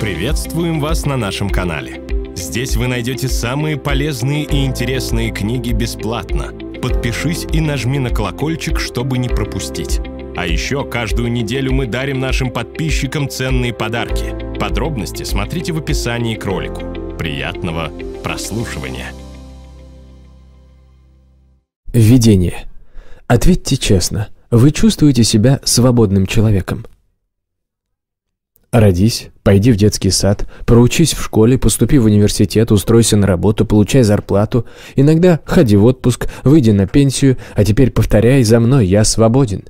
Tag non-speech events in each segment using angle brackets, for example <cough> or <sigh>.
Приветствуем вас на нашем канале. Здесь вы найдете самые полезные и интересные книги бесплатно. Подпишись и нажми на колокольчик, чтобы не пропустить. А еще каждую неделю мы дарим нашим подписчикам ценные подарки. Подробности смотрите в описании к ролику. Приятного прослушивания. Введение. Ответьте честно, вы чувствуете себя свободным человеком? Родись, пойди в детский сад, проучись в школе, поступи в университет, устройся на работу, получай зарплату, иногда ходи в отпуск, выйди на пенсию, а теперь повторяй за мной, я свободен.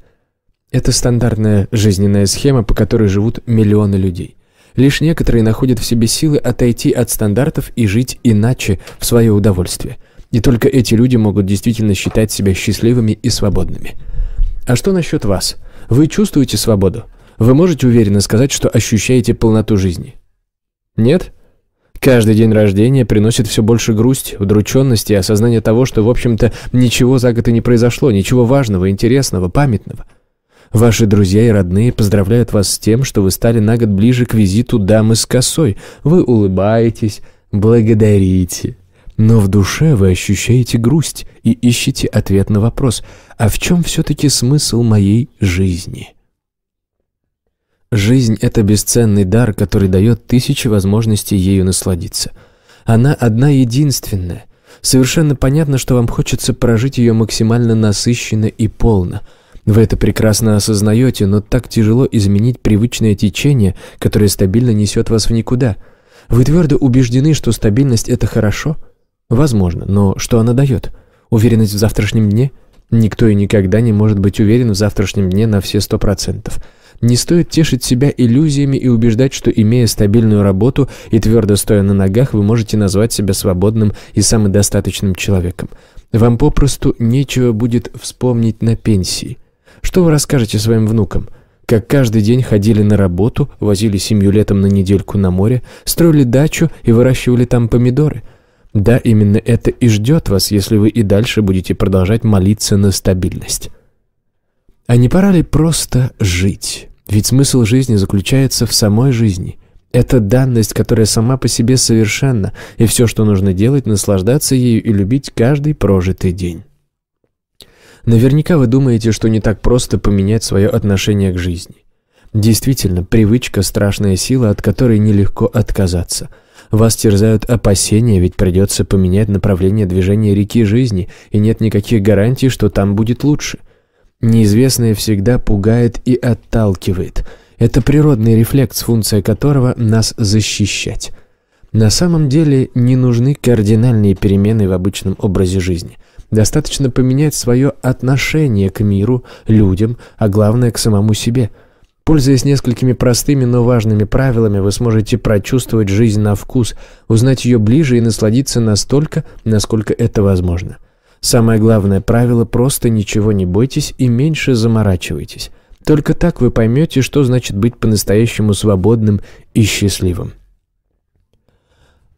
Это стандартная жизненная схема, по которой живут миллионы людей. Лишь некоторые находят в себе силы отойти от стандартов и жить иначе в свое удовольствие. И только эти люди могут действительно считать себя счастливыми и свободными. А что насчет вас? Вы чувствуете свободу? Вы можете уверенно сказать, что ощущаете полноту жизни? Нет? Каждый день рождения приносит все больше грусть, удрученности и осознания того, что, в общем-то, ничего за год и не произошло, ничего важного, интересного, памятного. Ваши друзья и родные поздравляют вас с тем, что вы стали на год ближе к визиту дамы с косой. Вы улыбаетесь, благодарите. Но в душе вы ощущаете грусть и ищете ответ на вопрос «А в чем все-таки смысл моей жизни?» Жизнь – это бесценный дар, который дает тысячи возможностей ею насладиться. Она одна единственная. Совершенно понятно, что вам хочется прожить ее максимально насыщенно и полно. Вы это прекрасно осознаете, но так тяжело изменить привычное течение, которое стабильно несет вас в никуда. Вы твердо убеждены, что стабильность – это хорошо? Возможно, но что она дает? Уверенность в завтрашнем дне – Никто и никогда не может быть уверен в завтрашнем дне на все сто процентов. Не стоит тешить себя иллюзиями и убеждать, что, имея стабильную работу и твердо стоя на ногах, вы можете назвать себя свободным и самодостаточным человеком. Вам попросту нечего будет вспомнить на пенсии. Что вы расскажете своим внукам? Как каждый день ходили на работу, возили семью летом на недельку на море, строили дачу и выращивали там помидоры – да, именно это и ждет вас, если вы и дальше будете продолжать молиться на стабильность. А не пора ли просто жить? Ведь смысл жизни заключается в самой жизни. Это данность, которая сама по себе совершенна, и все, что нужно делать, наслаждаться ею и любить каждый прожитый день. Наверняка вы думаете, что не так просто поменять свое отношение к жизни. Действительно, привычка – страшная сила, от которой нелегко отказаться – вас терзают опасения, ведь придется поменять направление движения реки жизни, и нет никаких гарантий, что там будет лучше. Неизвестное всегда пугает и отталкивает. Это природный рефлекс, функция которого – нас защищать. На самом деле не нужны кардинальные перемены в обычном образе жизни. Достаточно поменять свое отношение к миру, людям, а главное – к самому себе – Пользуясь несколькими простыми, но важными правилами, вы сможете прочувствовать жизнь на вкус, узнать ее ближе и насладиться настолько, насколько это возможно. Самое главное правило – просто ничего не бойтесь и меньше заморачивайтесь. Только так вы поймете, что значит быть по-настоящему свободным и счастливым.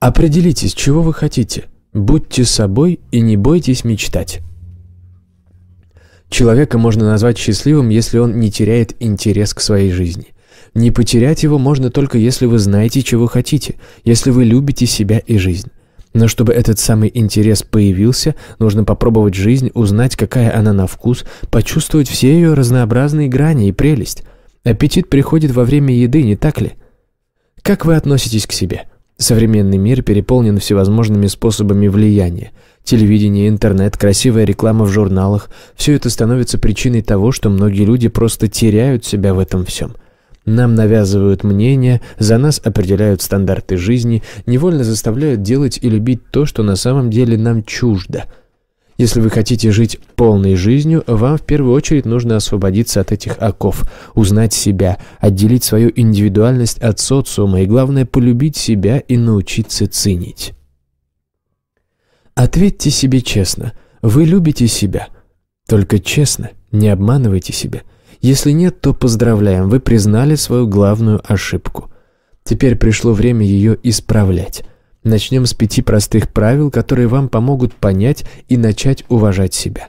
Определитесь, чего вы хотите. Будьте собой и не бойтесь мечтать. Человека можно назвать счастливым, если он не теряет интерес к своей жизни. Не потерять его можно только если вы знаете, чего хотите, если вы любите себя и жизнь. Но чтобы этот самый интерес появился, нужно попробовать жизнь, узнать, какая она на вкус, почувствовать все ее разнообразные грани и прелесть. Аппетит приходит во время еды, не так ли? Как вы относитесь к себе? Современный мир переполнен всевозможными способами влияния – Телевидение, интернет, красивая реклама в журналах – все это становится причиной того, что многие люди просто теряют себя в этом всем. Нам навязывают мнения, за нас определяют стандарты жизни, невольно заставляют делать и любить то, что на самом деле нам чуждо. Если вы хотите жить полной жизнью, вам в первую очередь нужно освободиться от этих оков, узнать себя, отделить свою индивидуальность от социума и, главное, полюбить себя и научиться ценить. Ответьте себе честно. Вы любите себя. Только честно, не обманывайте себя. Если нет, то поздравляем, вы признали свою главную ошибку. Теперь пришло время ее исправлять. Начнем с пяти простых правил, которые вам помогут понять и начать уважать себя.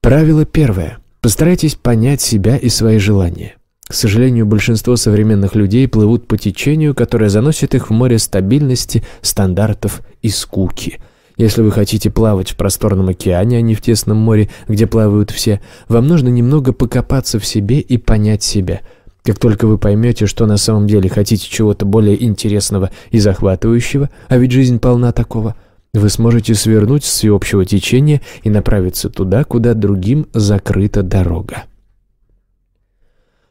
Правило первое. Постарайтесь понять себя и свои желания. К сожалению, большинство современных людей плывут по течению, которое заносит их в море стабильности, стандартов и скуки. Если вы хотите плавать в просторном океане, а не в тесном море, где плавают все, вам нужно немного покопаться в себе и понять себя. Как только вы поймете, что на самом деле хотите чего-то более интересного и захватывающего, а ведь жизнь полна такого – вы сможете свернуть с всеобщего течения и направиться туда, куда другим закрыта дорога.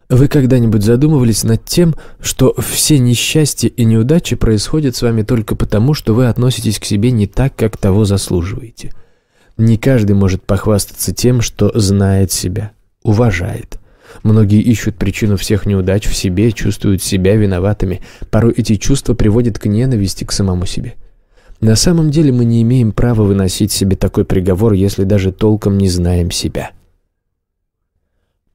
Вы когда-нибудь задумывались над тем, что все несчастья и неудачи происходят с вами только потому, что вы относитесь к себе не так, как того заслуживаете? Не каждый может похвастаться тем, что знает себя, уважает. Многие ищут причину всех неудач в себе, чувствуют себя виноватыми. Порой эти чувства приводят к ненависти к самому себе. На самом деле мы не имеем права выносить себе такой приговор, если даже толком не знаем себя.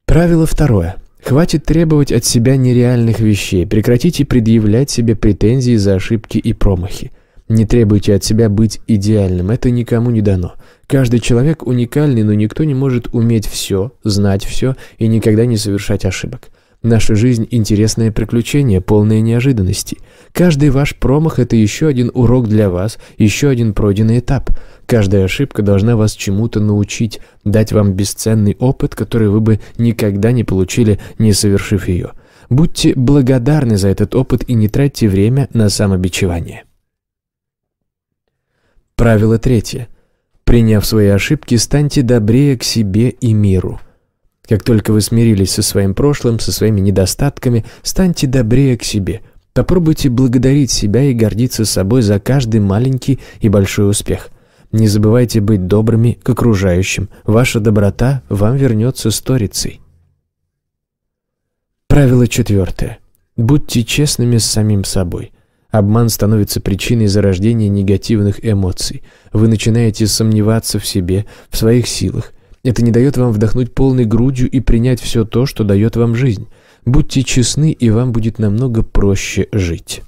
Правило второе. Хватит требовать от себя нереальных вещей, прекратите предъявлять себе претензии за ошибки и промахи. Не требуйте от себя быть идеальным, это никому не дано. Каждый человек уникальный, но никто не может уметь все, знать все и никогда не совершать ошибок. Наша жизнь – интересное приключение, полное неожиданностей. Каждый ваш промах – это еще один урок для вас, еще один пройденный этап. Каждая ошибка должна вас чему-то научить, дать вам бесценный опыт, который вы бы никогда не получили, не совершив ее. Будьте благодарны за этот опыт и не тратьте время на самобичевание. Правило третье. Приняв свои ошибки, станьте добрее к себе и миру – как только вы смирились со своим прошлым, со своими недостатками, станьте добрее к себе. Попробуйте благодарить себя и гордиться собой за каждый маленький и большой успех. Не забывайте быть добрыми к окружающим. Ваша доброта вам вернется сторицей. Правило четвертое. Будьте честными с самим собой. Обман становится причиной зарождения негативных эмоций. Вы начинаете сомневаться в себе, в своих силах. Это не дает вам вдохнуть полной грудью и принять все то, что дает вам жизнь. Будьте честны, и вам будет намного проще жить.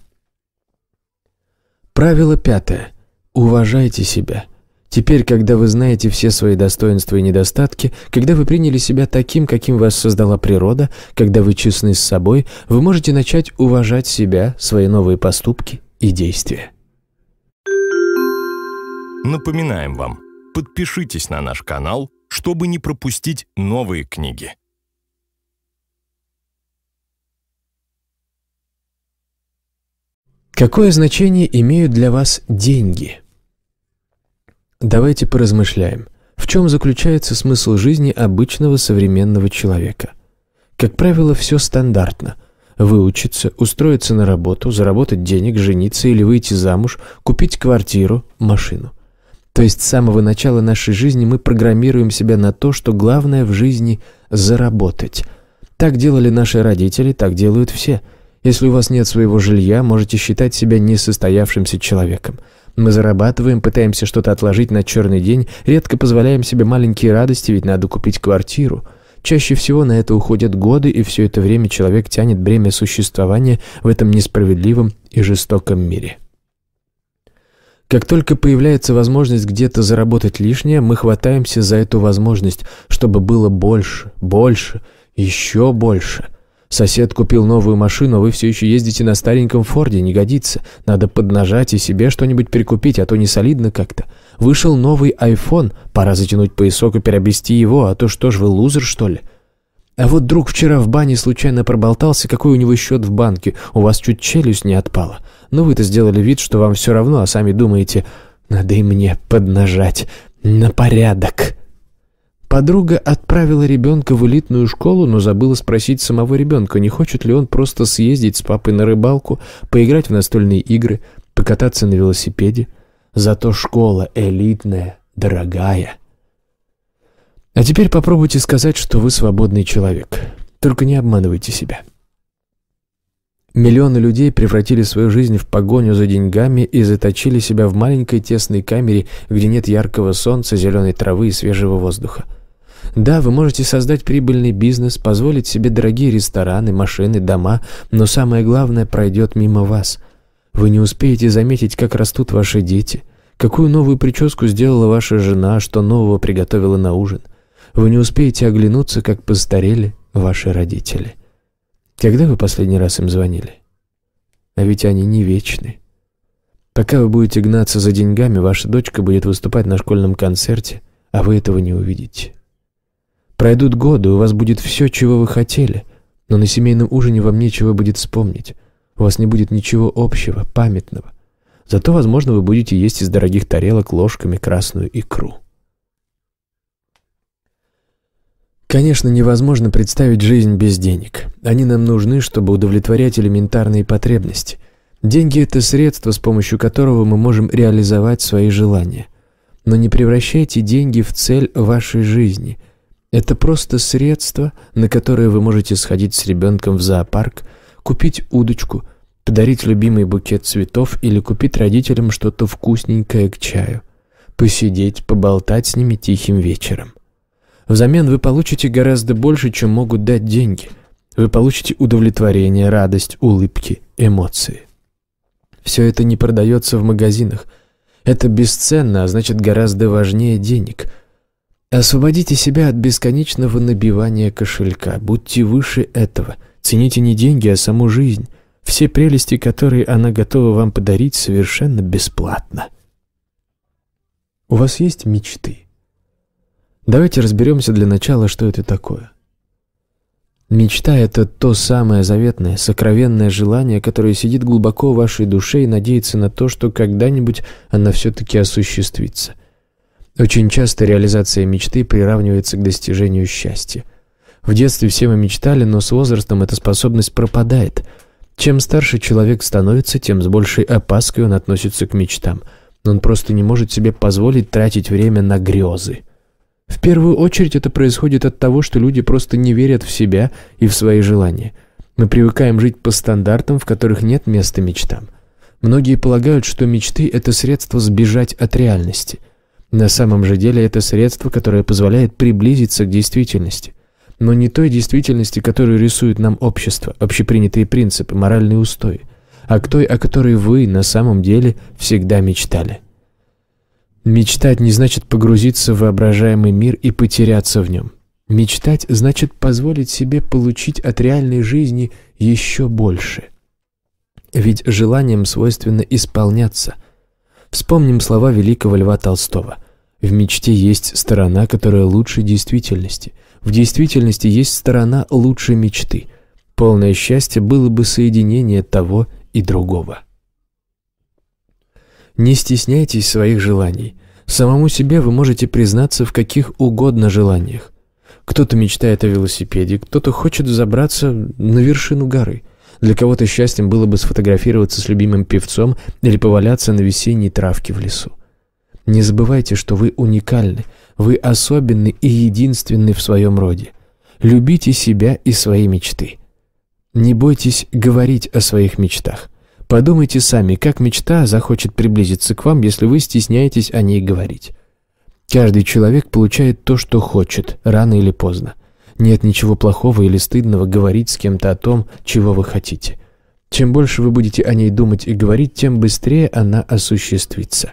Правило пятое. Уважайте себя. Теперь, когда вы знаете все свои достоинства и недостатки, когда вы приняли себя таким, каким вас создала природа, когда вы честны с собой, вы можете начать уважать себя, свои новые поступки и действия. Напоминаем вам, подпишитесь на наш канал – чтобы не пропустить новые книги. Какое значение имеют для вас деньги? Давайте поразмышляем. В чем заключается смысл жизни обычного современного человека? Как правило, все стандартно. Выучиться, устроиться на работу, заработать денег, жениться или выйти замуж, купить квартиру, машину – то есть с самого начала нашей жизни мы программируем себя на то, что главное в жизни – заработать. Так делали наши родители, так делают все. Если у вас нет своего жилья, можете считать себя несостоявшимся человеком. Мы зарабатываем, пытаемся что-то отложить на черный день, редко позволяем себе маленькие радости, ведь надо купить квартиру. Чаще всего на это уходят годы, и все это время человек тянет бремя существования в этом несправедливом и жестоком мире. Как только появляется возможность где-то заработать лишнее, мы хватаемся за эту возможность, чтобы было больше, больше, еще больше. Сосед купил новую машину, вы все еще ездите на стареньком Форде, не годится. Надо поднажать и себе что-нибудь прикупить, а то не солидно как-то. Вышел новый iPhone, пора затянуть поясок и переобрести его, а то что ж вы лузер, что ли? А вот друг вчера в бане случайно проболтался, какой у него счет в банке. У вас чуть челюсть не отпала. Но ну, вы-то сделали вид, что вам все равно, а сами думаете, надо и мне поднажать на порядок. Подруга отправила ребенка в элитную школу, но забыла спросить самого ребенка, не хочет ли он просто съездить с папой на рыбалку, поиграть в настольные игры, покататься на велосипеде. Зато школа элитная, дорогая. А теперь попробуйте сказать, что вы свободный человек. Только не обманывайте себя. Миллионы людей превратили свою жизнь в погоню за деньгами и заточили себя в маленькой тесной камере, где нет яркого солнца, зеленой травы и свежего воздуха. Да, вы можете создать прибыльный бизнес, позволить себе дорогие рестораны, машины, дома, но самое главное пройдет мимо вас. Вы не успеете заметить, как растут ваши дети, какую новую прическу сделала ваша жена, что нового приготовила на ужин. Вы не успеете оглянуться, как постарели ваши родители. Когда вы последний раз им звонили? А ведь они не вечны. Пока вы будете гнаться за деньгами, ваша дочка будет выступать на школьном концерте, а вы этого не увидите. Пройдут годы, у вас будет все, чего вы хотели, но на семейном ужине вам нечего будет вспомнить. У вас не будет ничего общего, памятного. Зато, возможно, вы будете есть из дорогих тарелок ложками красную икру. Конечно, невозможно представить жизнь без денег. Они нам нужны, чтобы удовлетворять элементарные потребности. Деньги – это средство, с помощью которого мы можем реализовать свои желания. Но не превращайте деньги в цель вашей жизни. Это просто средство, на которое вы можете сходить с ребенком в зоопарк, купить удочку, подарить любимый букет цветов или купить родителям что-то вкусненькое к чаю, посидеть, поболтать с ними тихим вечером. Взамен вы получите гораздо больше, чем могут дать деньги. Вы получите удовлетворение, радость, улыбки, эмоции. Все это не продается в магазинах. Это бесценно, а значит гораздо важнее денег. Освободите себя от бесконечного набивания кошелька. Будьте выше этого. Цените не деньги, а саму жизнь. Все прелести, которые она готова вам подарить, совершенно бесплатно. У вас есть мечты? Давайте разберемся для начала, что это такое. Мечта – это то самое заветное, сокровенное желание, которое сидит глубоко в вашей душе и надеется на то, что когда-нибудь она все-таки осуществится. Очень часто реализация мечты приравнивается к достижению счастья. В детстве все мы мечтали, но с возрастом эта способность пропадает. Чем старше человек становится, тем с большей опаской он относится к мечтам. Он просто не может себе позволить тратить время на грезы – в первую очередь это происходит от того, что люди просто не верят в себя и в свои желания. Мы привыкаем жить по стандартам, в которых нет места мечтам. Многие полагают, что мечты – это средство сбежать от реальности. На самом же деле это средство, которое позволяет приблизиться к действительности. Но не той действительности, которую рисует нам общество, общепринятые принципы, моральные устои, а к той, о которой вы на самом деле всегда мечтали. Мечтать не значит погрузиться в воображаемый мир и потеряться в нем. Мечтать значит позволить себе получить от реальной жизни еще больше. Ведь желанием свойственно исполняться. Вспомним слова великого Льва Толстого. В мечте есть сторона, которая лучше действительности. В действительности есть сторона лучше мечты. Полное счастье было бы соединение того и другого. Не стесняйтесь своих желаний. Самому себе вы можете признаться в каких угодно желаниях. Кто-то мечтает о велосипеде, кто-то хочет забраться на вершину горы. Для кого-то счастьем было бы сфотографироваться с любимым певцом или поваляться на весенней травке в лесу. Не забывайте, что вы уникальны, вы особенны и единственны в своем роде. Любите себя и свои мечты. Не бойтесь говорить о своих мечтах. Подумайте сами, как мечта захочет приблизиться к вам, если вы стесняетесь о ней говорить. Каждый человек получает то, что хочет, рано или поздно. Нет ничего плохого или стыдного говорить с кем-то о том, чего вы хотите. Чем больше вы будете о ней думать и говорить, тем быстрее она осуществится.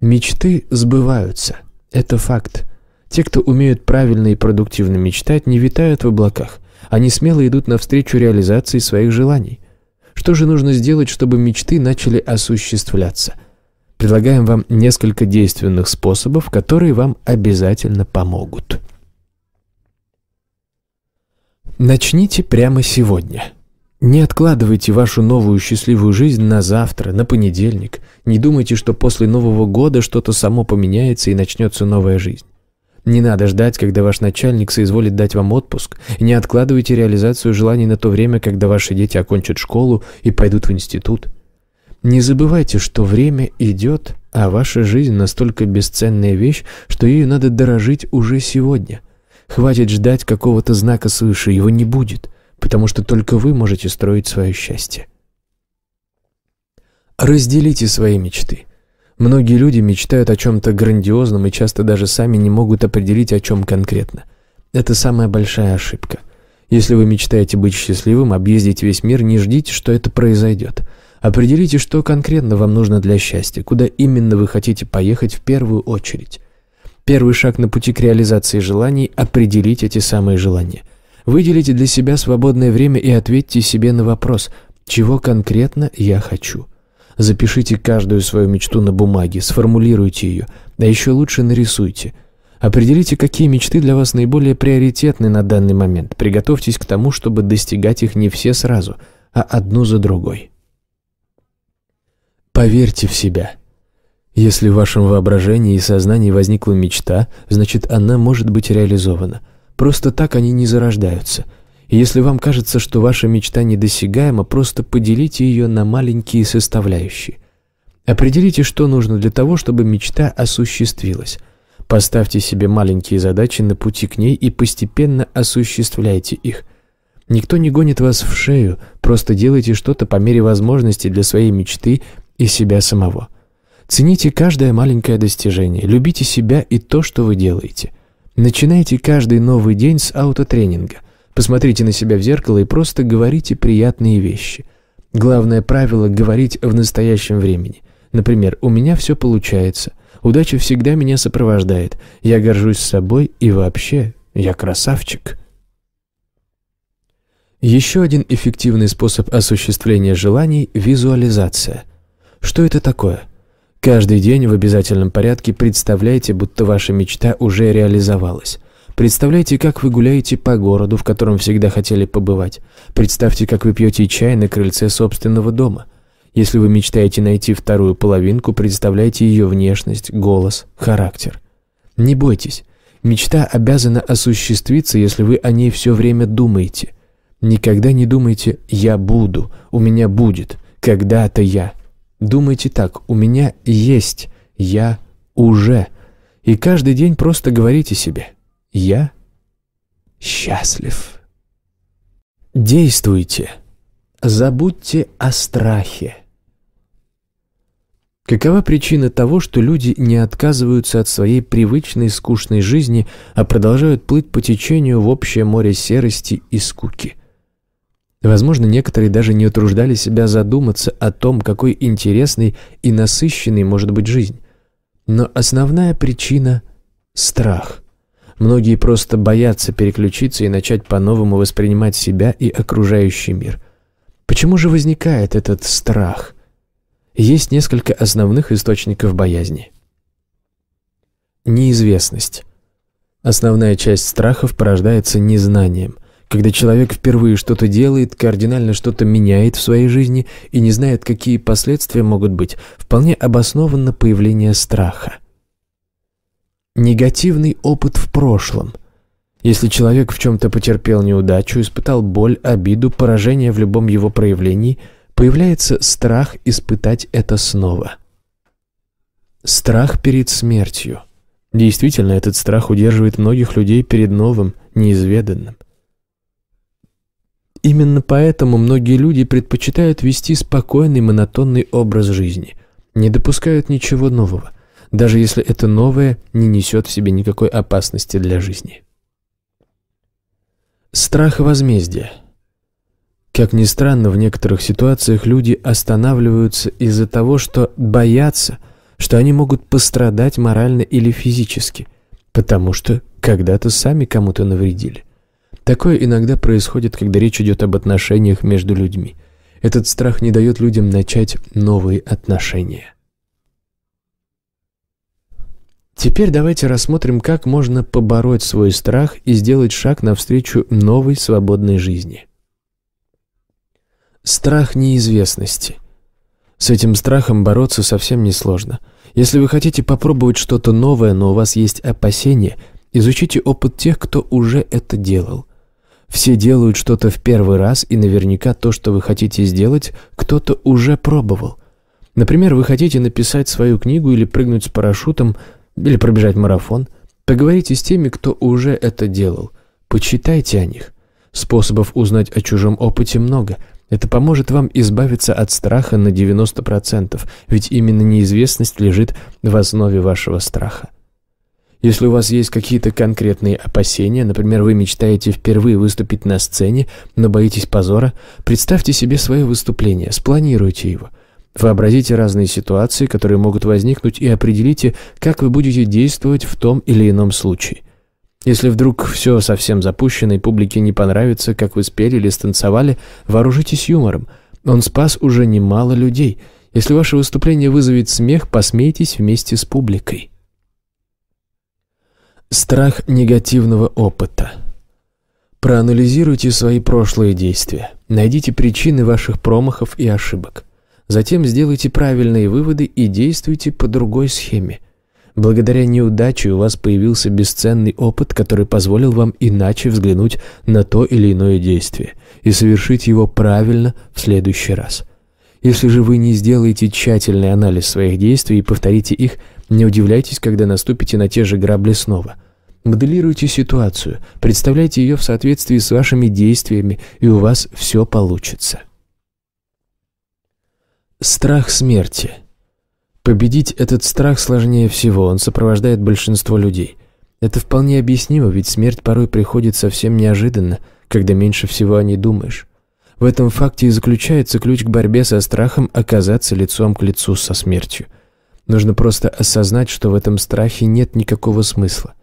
Мечты сбываются. Это факт. Те, кто умеют правильно и продуктивно мечтать, не витают в облаках. Они смело идут навстречу реализации своих желаний – что же нужно сделать, чтобы мечты начали осуществляться? Предлагаем вам несколько действенных способов, которые вам обязательно помогут. Начните прямо сегодня. Не откладывайте вашу новую счастливую жизнь на завтра, на понедельник. Не думайте, что после Нового года что-то само поменяется и начнется новая жизнь. Не надо ждать, когда ваш начальник соизволит дать вам отпуск, и не откладывайте реализацию желаний на то время, когда ваши дети окончат школу и пойдут в институт. Не забывайте, что время идет, а ваша жизнь настолько бесценная вещь, что ее надо дорожить уже сегодня. Хватит ждать какого-то знака свыше, его не будет, потому что только вы можете строить свое счастье. Разделите свои мечты – Многие люди мечтают о чем-то грандиозном и часто даже сами не могут определить, о чем конкретно. Это самая большая ошибка. Если вы мечтаете быть счастливым, объездить весь мир, не ждите, что это произойдет. Определите, что конкретно вам нужно для счастья, куда именно вы хотите поехать в первую очередь. Первый шаг на пути к реализации желаний – определить эти самые желания. Выделите для себя свободное время и ответьте себе на вопрос, чего конкретно я хочу. Запишите каждую свою мечту на бумаге, сформулируйте ее, а еще лучше нарисуйте. Определите, какие мечты для вас наиболее приоритетны на данный момент. Приготовьтесь к тому, чтобы достигать их не все сразу, а одну за другой. Поверьте в себя. Если в вашем воображении и сознании возникла мечта, значит она может быть реализована. Просто так они не зарождаются – и если вам кажется, что ваша мечта недосягаема, просто поделите ее на маленькие составляющие. Определите, что нужно для того, чтобы мечта осуществилась. Поставьте себе маленькие задачи на пути к ней и постепенно осуществляйте их. Никто не гонит вас в шею, просто делайте что-то по мере возможности для своей мечты и себя самого. Цените каждое маленькое достижение, любите себя и то, что вы делаете. Начинайте каждый новый день с аутотренинга. Посмотрите на себя в зеркало и просто говорите приятные вещи. Главное правило – говорить в настоящем времени. Например, «У меня все получается», «Удача всегда меня сопровождает», «Я горжусь собой» и вообще «Я красавчик». Еще один эффективный способ осуществления желаний – визуализация. Что это такое? Каждый день в обязательном порядке представляйте, будто ваша мечта уже реализовалась. Представляете, как вы гуляете по городу, в котором всегда хотели побывать. Представьте, как вы пьете чай на крыльце собственного дома. Если вы мечтаете найти вторую половинку, представляйте ее внешность, голос, характер. Не бойтесь. Мечта обязана осуществиться, если вы о ней все время думаете. Никогда не думайте «я буду», «у меня будет», «когда-то я». Думайте так «у меня есть», «я уже». И каждый день просто говорите себе – я счастлив. Действуйте. Забудьте о страхе. Какова причина того, что люди не отказываются от своей привычной скучной жизни, а продолжают плыть по течению в общее море серости и скуки? Возможно, некоторые даже не утруждали себя задуматься о том, какой интересной и насыщенной может быть жизнь. Но основная причина – страх – Многие просто боятся переключиться и начать по-новому воспринимать себя и окружающий мир. Почему же возникает этот страх? Есть несколько основных источников боязни. Неизвестность. Основная часть страхов порождается незнанием – когда человек впервые что-то делает, кардинально что-то меняет в своей жизни и не знает, какие последствия могут быть, вполне обоснованно появление страха негативный опыт в прошлом. Если человек в чем-то потерпел неудачу, испытал боль, обиду, поражение в любом его проявлении, появляется страх испытать это снова. Страх перед смертью. Действительно, этот страх удерживает многих людей перед новым, неизведанным. Именно поэтому многие люди предпочитают вести спокойный, монотонный образ жизни, не допускают ничего нового, даже если это новое не несет в себе никакой опасности для жизни. Страх возмездия. Как ни странно, в некоторых ситуациях люди останавливаются из-за того, что боятся, что они могут пострадать морально или физически, потому что когда-то сами кому-то навредили. Такое иногда происходит, когда речь идет об отношениях между людьми. Этот страх не дает людям начать новые отношения. Теперь давайте рассмотрим, как можно побороть свой страх и сделать шаг навстречу новой свободной жизни. Страх неизвестности. С этим страхом бороться совсем несложно. Если вы хотите попробовать что-то новое, но у вас есть опасения, изучите опыт тех, кто уже это делал. Все делают что-то в первый раз, и наверняка то, что вы хотите сделать, кто-то уже пробовал. Например, вы хотите написать свою книгу или прыгнуть с парашютом – или пробежать марафон. Поговорите с теми, кто уже это делал. Почитайте о них. Способов узнать о чужом опыте много. Это поможет вам избавиться от страха на 90%, ведь именно неизвестность лежит в основе вашего страха. Если у вас есть какие-то конкретные опасения, например, вы мечтаете впервые выступить на сцене, но боитесь позора, представьте себе свое выступление, спланируйте его – Вообразите разные ситуации, которые могут возникнуть, и определите, как вы будете действовать в том или ином случае. Если вдруг все совсем запущено и публике не понравится, как вы спели или станцевали, вооружитесь юмором. Он спас уже немало людей. Если ваше выступление вызовет смех, посмейтесь вместе с публикой. Страх негативного опыта. Проанализируйте свои прошлые действия. Найдите причины ваших промахов и ошибок. Затем сделайте правильные выводы и действуйте по другой схеме. Благодаря неудаче у вас появился бесценный опыт, который позволил вам иначе взглянуть на то или иное действие и совершить его правильно в следующий раз. Если же вы не сделаете тщательный анализ своих действий и повторите их, не удивляйтесь, когда наступите на те же грабли снова – Моделируйте ситуацию, представляйте ее в соответствии с вашими действиями, и у вас все получится. Страх смерти. Победить этот страх сложнее всего, он сопровождает большинство людей. Это вполне объяснимо, ведь смерть порой приходит совсем неожиданно, когда меньше всего о ней думаешь. В этом факте и заключается ключ к борьбе со страхом оказаться лицом к лицу со смертью. Нужно просто осознать, что в этом страхе нет никакого смысла.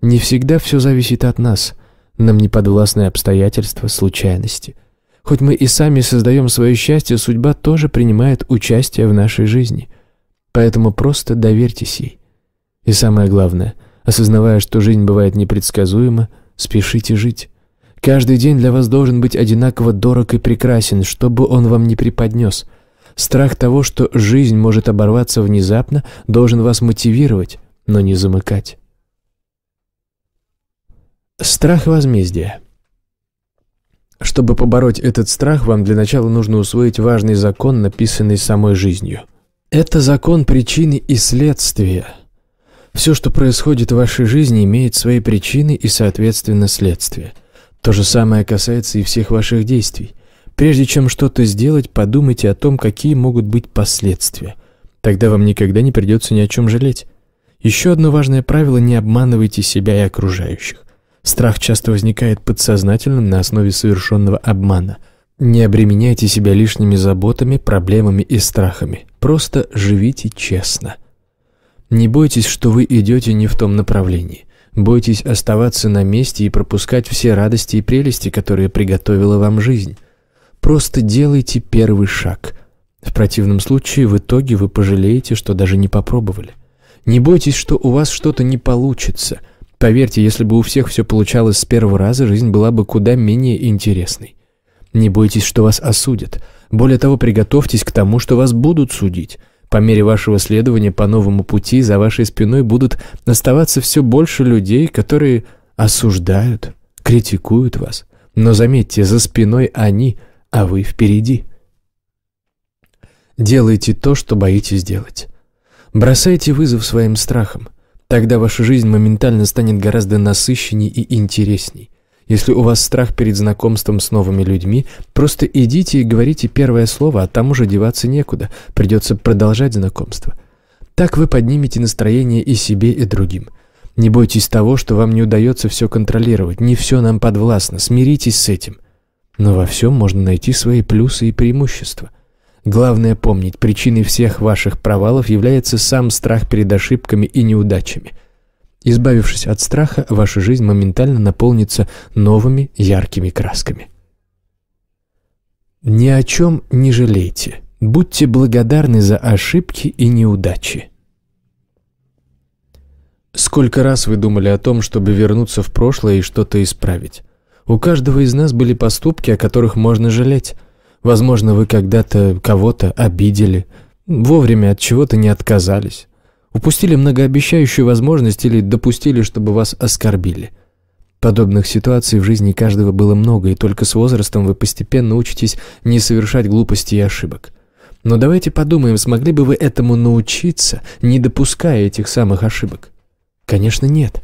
Не всегда все зависит от нас. Нам не подвластны обстоятельства, случайности – Хоть мы и сами создаем свое счастье, судьба тоже принимает участие в нашей жизни. Поэтому просто доверьтесь ей. И самое главное, осознавая, что жизнь бывает непредсказуема, спешите жить. Каждый день для вас должен быть одинаково дорог и прекрасен, чтобы он вам не преподнес. Страх того, что жизнь может оборваться внезапно, должен вас мотивировать, но не замыкать. Страх возмездия – чтобы побороть этот страх, вам для начала нужно усвоить важный закон, написанный самой жизнью. Это закон причины и следствия. Все, что происходит в вашей жизни, имеет свои причины и, соответственно, следствия. То же самое касается и всех ваших действий. Прежде чем что-то сделать, подумайте о том, какие могут быть последствия. Тогда вам никогда не придется ни о чем жалеть. Еще одно важное правило – не обманывайте себя и окружающих. Страх часто возникает подсознательно на основе совершенного обмана. Не обременяйте себя лишними заботами, проблемами и страхами. Просто живите честно. Не бойтесь, что вы идете не в том направлении. Бойтесь оставаться на месте и пропускать все радости и прелести, которые приготовила вам жизнь. Просто делайте первый шаг. В противном случае в итоге вы пожалеете, что даже не попробовали. Не бойтесь, что у вас что-то не получится – Поверьте, если бы у всех все получалось с первого раза, жизнь была бы куда менее интересной. Не бойтесь, что вас осудят. Более того, приготовьтесь к тому, что вас будут судить. По мере вашего следования по новому пути за вашей спиной будут оставаться все больше людей, которые осуждают, критикуют вас. Но заметьте, за спиной они, а вы впереди. Делайте то, что боитесь делать. Бросайте вызов своим страхам – Тогда ваша жизнь моментально станет гораздо насыщенней и интересней. Если у вас страх перед знакомством с новыми людьми, просто идите и говорите первое слово, а там уже деваться некуда, придется продолжать знакомство. Так вы поднимете настроение и себе, и другим. Не бойтесь того, что вам не удается все контролировать, не все нам подвластно, смиритесь с этим. Но во всем можно найти свои плюсы и преимущества – Главное помнить, причиной всех ваших провалов является сам страх перед ошибками и неудачами. Избавившись от страха, ваша жизнь моментально наполнится новыми яркими красками. Ни о чем не жалейте. Будьте благодарны за ошибки и неудачи. Сколько раз вы думали о том, чтобы вернуться в прошлое и что-то исправить? У каждого из нас были поступки, о которых можно жалеть – Возможно, вы когда-то кого-то обидели, вовремя от чего-то не отказались, упустили многообещающую возможность или допустили, чтобы вас оскорбили. Подобных ситуаций в жизни каждого было много, и только с возрастом вы постепенно учитесь не совершать глупостей и ошибок. Но давайте подумаем, смогли бы вы этому научиться, не допуская этих самых ошибок? Конечно, нет.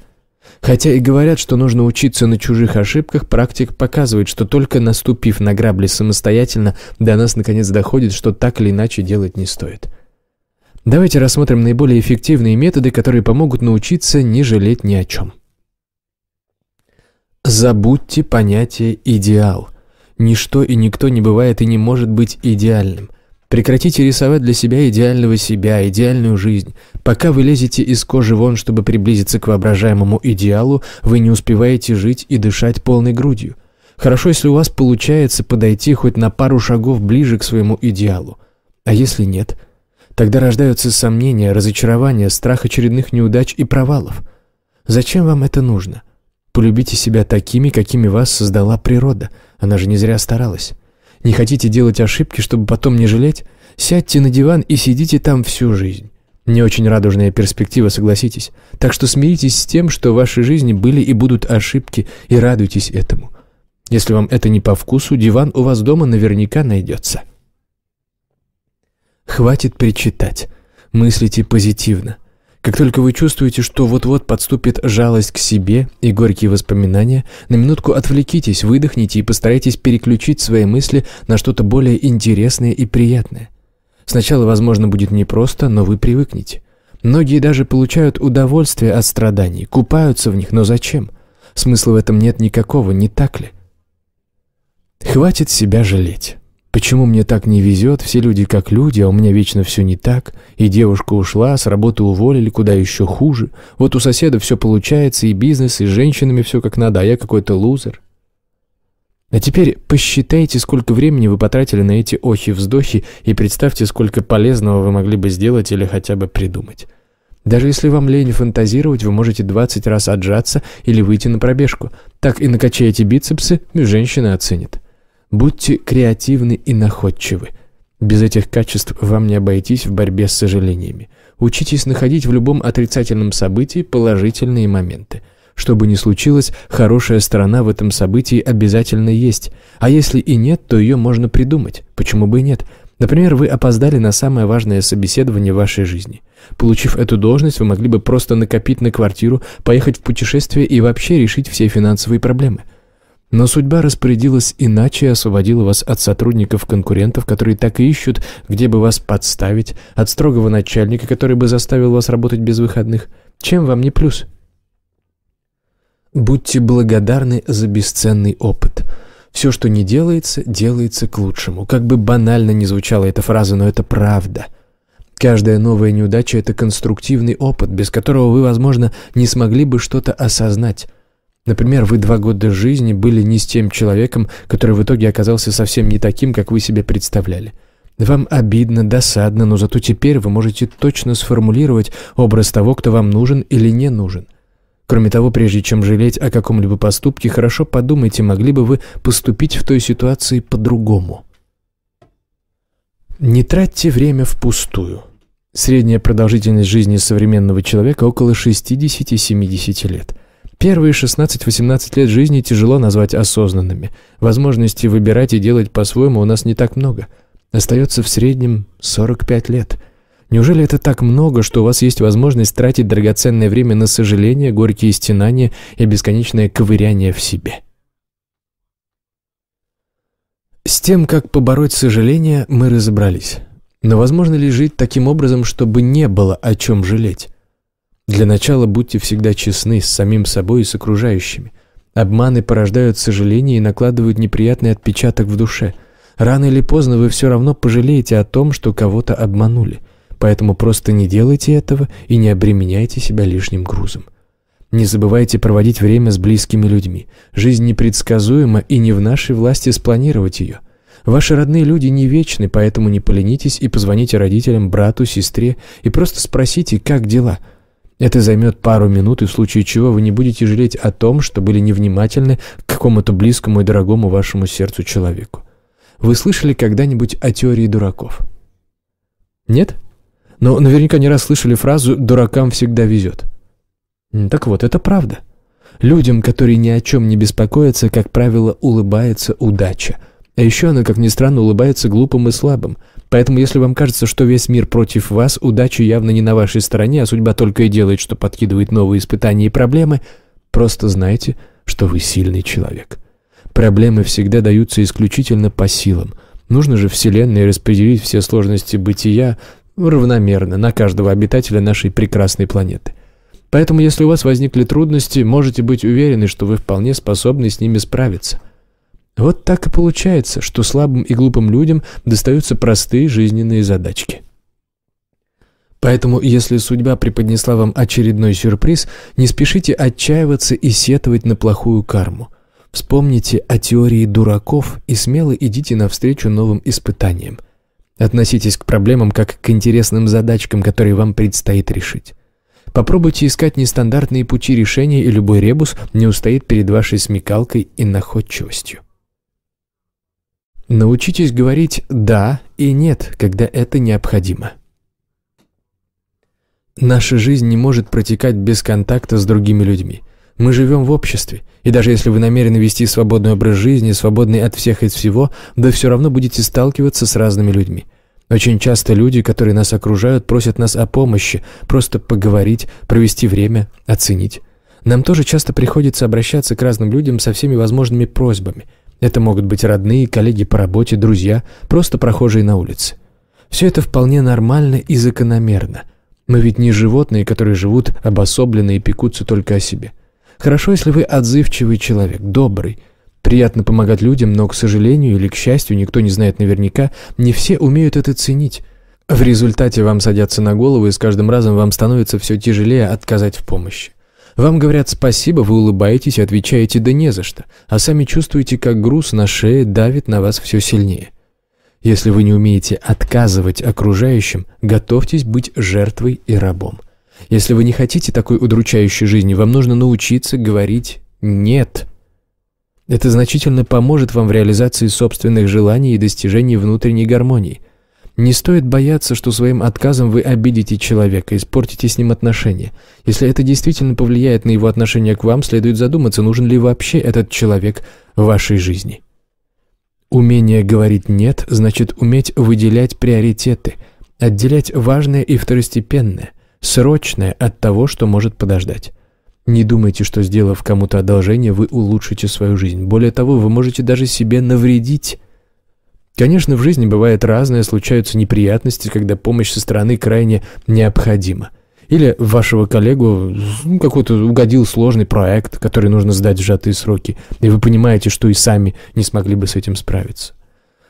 Хотя и говорят, что нужно учиться на чужих ошибках, практик показывает, что только наступив на грабли самостоятельно, до нас наконец доходит, что так или иначе делать не стоит. Давайте рассмотрим наиболее эффективные методы, которые помогут научиться не жалеть ни о чем. Забудьте понятие «идеал». Ничто и никто не бывает и не может быть идеальным. Прекратите рисовать для себя идеального себя, идеальную жизнь. Пока вы лезете из кожи вон, чтобы приблизиться к воображаемому идеалу, вы не успеваете жить и дышать полной грудью. Хорошо, если у вас получается подойти хоть на пару шагов ближе к своему идеалу. А если нет? Тогда рождаются сомнения, разочарования, страх очередных неудач и провалов. Зачем вам это нужно? Полюбите себя такими, какими вас создала природа. Она же не зря старалась. Не хотите делать ошибки, чтобы потом не жалеть? Сядьте на диван и сидите там всю жизнь. Не очень радужная перспектива, согласитесь. Так что смиритесь с тем, что в вашей жизни были и будут ошибки, и радуйтесь этому. Если вам это не по вкусу, диван у вас дома наверняка найдется. Хватит причитать. Мыслите позитивно. Как только вы чувствуете, что вот-вот подступит жалость к себе и горькие воспоминания, на минутку отвлекитесь, выдохните и постарайтесь переключить свои мысли на что-то более интересное и приятное. Сначала, возможно, будет непросто, но вы привыкнете. Многие даже получают удовольствие от страданий, купаются в них, но зачем? Смысла в этом нет никакого, не так ли? Хватит себя жалеть. Почему мне так не везет? Все люди как люди, а у меня вечно все не так. И девушка ушла, с работы уволили, куда еще хуже. Вот у соседа все получается, и бизнес, и с женщинами все как надо, а я какой-то лузер. А теперь посчитайте, сколько времени вы потратили на эти охи-вздохи, и представьте, сколько полезного вы могли бы сделать или хотя бы придумать. Даже если вам лень фантазировать, вы можете 20 раз отжаться или выйти на пробежку. Так и накачаете бицепсы, и женщина оценит. Будьте креативны и находчивы. Без этих качеств вам не обойтись в борьбе с сожалениями. Учитесь находить в любом отрицательном событии положительные моменты. Что бы ни случилось, хорошая сторона в этом событии обязательно есть. А если и нет, то ее можно придумать. Почему бы и нет? Например, вы опоздали на самое важное собеседование вашей жизни. Получив эту должность, вы могли бы просто накопить на квартиру, поехать в путешествие и вообще решить все финансовые проблемы – но судьба распорядилась иначе и освободила вас от сотрудников-конкурентов, которые так и ищут, где бы вас подставить, от строгого начальника, который бы заставил вас работать без выходных. Чем вам не плюс? Будьте благодарны за бесценный опыт. Все, что не делается, делается к лучшему. Как бы банально ни звучала эта фраза, но это правда. Каждая новая неудача – это конструктивный опыт, без которого вы, возможно, не смогли бы что-то осознать. Например, вы два года жизни были не с тем человеком, который в итоге оказался совсем не таким, как вы себе представляли. Вам обидно, досадно, но зато теперь вы можете точно сформулировать образ того, кто вам нужен или не нужен. Кроме того, прежде чем жалеть о каком-либо поступке, хорошо подумайте, могли бы вы поступить в той ситуации по-другому. Не тратьте время впустую. Средняя продолжительность жизни современного человека около 60-70 лет – Первые 16-18 лет жизни тяжело назвать осознанными. Возможности выбирать и делать по-своему у нас не так много. Остается в среднем 45 лет. Неужели это так много, что у вас есть возможность тратить драгоценное время на сожаления, горькие стенания и бесконечное ковыряние в себе? С тем, как побороть сожаление, мы разобрались. Но возможно ли жить таким образом, чтобы не было о чем жалеть? Для начала будьте всегда честны с самим собой и с окружающими. Обманы порождают сожаление и накладывают неприятный отпечаток в душе. Рано или поздно вы все равно пожалеете о том, что кого-то обманули. Поэтому просто не делайте этого и не обременяйте себя лишним грузом. Не забывайте проводить время с близкими людьми. Жизнь непредсказуема и не в нашей власти спланировать ее. Ваши родные люди не вечны, поэтому не поленитесь и позвоните родителям, брату, сестре и просто спросите, как дела – это займет пару минут, и в случае чего вы не будете жалеть о том, что были невнимательны к какому-то близкому и дорогому вашему сердцу человеку. Вы слышали когда-нибудь о теории дураков? Нет? Но ну, наверняка не раз слышали фразу «дуракам всегда везет». Так вот, это правда. Людям, которые ни о чем не беспокоятся, как правило, улыбается удача. А еще она, как ни странно, улыбается глупым и слабым – Поэтому, если вам кажется, что весь мир против вас, удача явно не на вашей стороне, а судьба только и делает, что подкидывает новые испытания и проблемы, просто знайте, что вы сильный человек. Проблемы всегда даются исключительно по силам. Нужно же Вселенной распределить все сложности бытия равномерно на каждого обитателя нашей прекрасной планеты. Поэтому, если у вас возникли трудности, можете быть уверены, что вы вполне способны с ними справиться. Вот так и получается, что слабым и глупым людям достаются простые жизненные задачки. Поэтому, если судьба преподнесла вам очередной сюрприз, не спешите отчаиваться и сетовать на плохую карму. Вспомните о теории дураков и смело идите навстречу новым испытаниям. Относитесь к проблемам как к интересным задачкам, которые вам предстоит решить. Попробуйте искать нестандартные пути решения, и любой ребус не устоит перед вашей смекалкой и находчивостью. Научитесь говорить «да» и «нет», когда это необходимо. Наша жизнь не может протекать без контакта с другими людьми. Мы живем в обществе, и даже если вы намерены вести свободный образ жизни, свободный от всех и от всего, вы все равно будете сталкиваться с разными людьми. Очень часто люди, которые нас окружают, просят нас о помощи, просто поговорить, провести время, оценить. Нам тоже часто приходится обращаться к разным людям со всеми возможными просьбами – это могут быть родные, коллеги по работе, друзья, просто прохожие на улице. Все это вполне нормально и закономерно. Мы ведь не животные, которые живут обособленно и пекутся только о себе. Хорошо, если вы отзывчивый человек, добрый. Приятно помогать людям, но, к сожалению или к счастью, никто не знает наверняка, не все умеют это ценить. В результате вам садятся на голову, и с каждым разом вам становится все тяжелее отказать в помощи. Вам говорят спасибо, вы улыбаетесь и отвечаете «да не за что», а сами чувствуете, как груз на шее давит на вас все сильнее. Если вы не умеете отказывать окружающим, готовьтесь быть жертвой и рабом. Если вы не хотите такой удручающей жизни, вам нужно научиться говорить «нет». Это значительно поможет вам в реализации собственных желаний и достижении внутренней гармонии. Не стоит бояться, что своим отказом вы обидите человека, испортите с ним отношения. Если это действительно повлияет на его отношение к вам, следует задуматься, нужен ли вообще этот человек в вашей жизни. Умение говорить «нет» значит уметь выделять приоритеты, отделять важное и второстепенное, срочное от того, что может подождать. Не думайте, что сделав кому-то одолжение, вы улучшите свою жизнь. Более того, вы можете даже себе навредить. Конечно, в жизни бывает разное, случаются неприятности, когда помощь со стороны крайне необходима. Или вашего коллегу ну, какой-то угодил сложный проект, который нужно сдать в сжатые сроки, и вы понимаете, что и сами не смогли бы с этим справиться.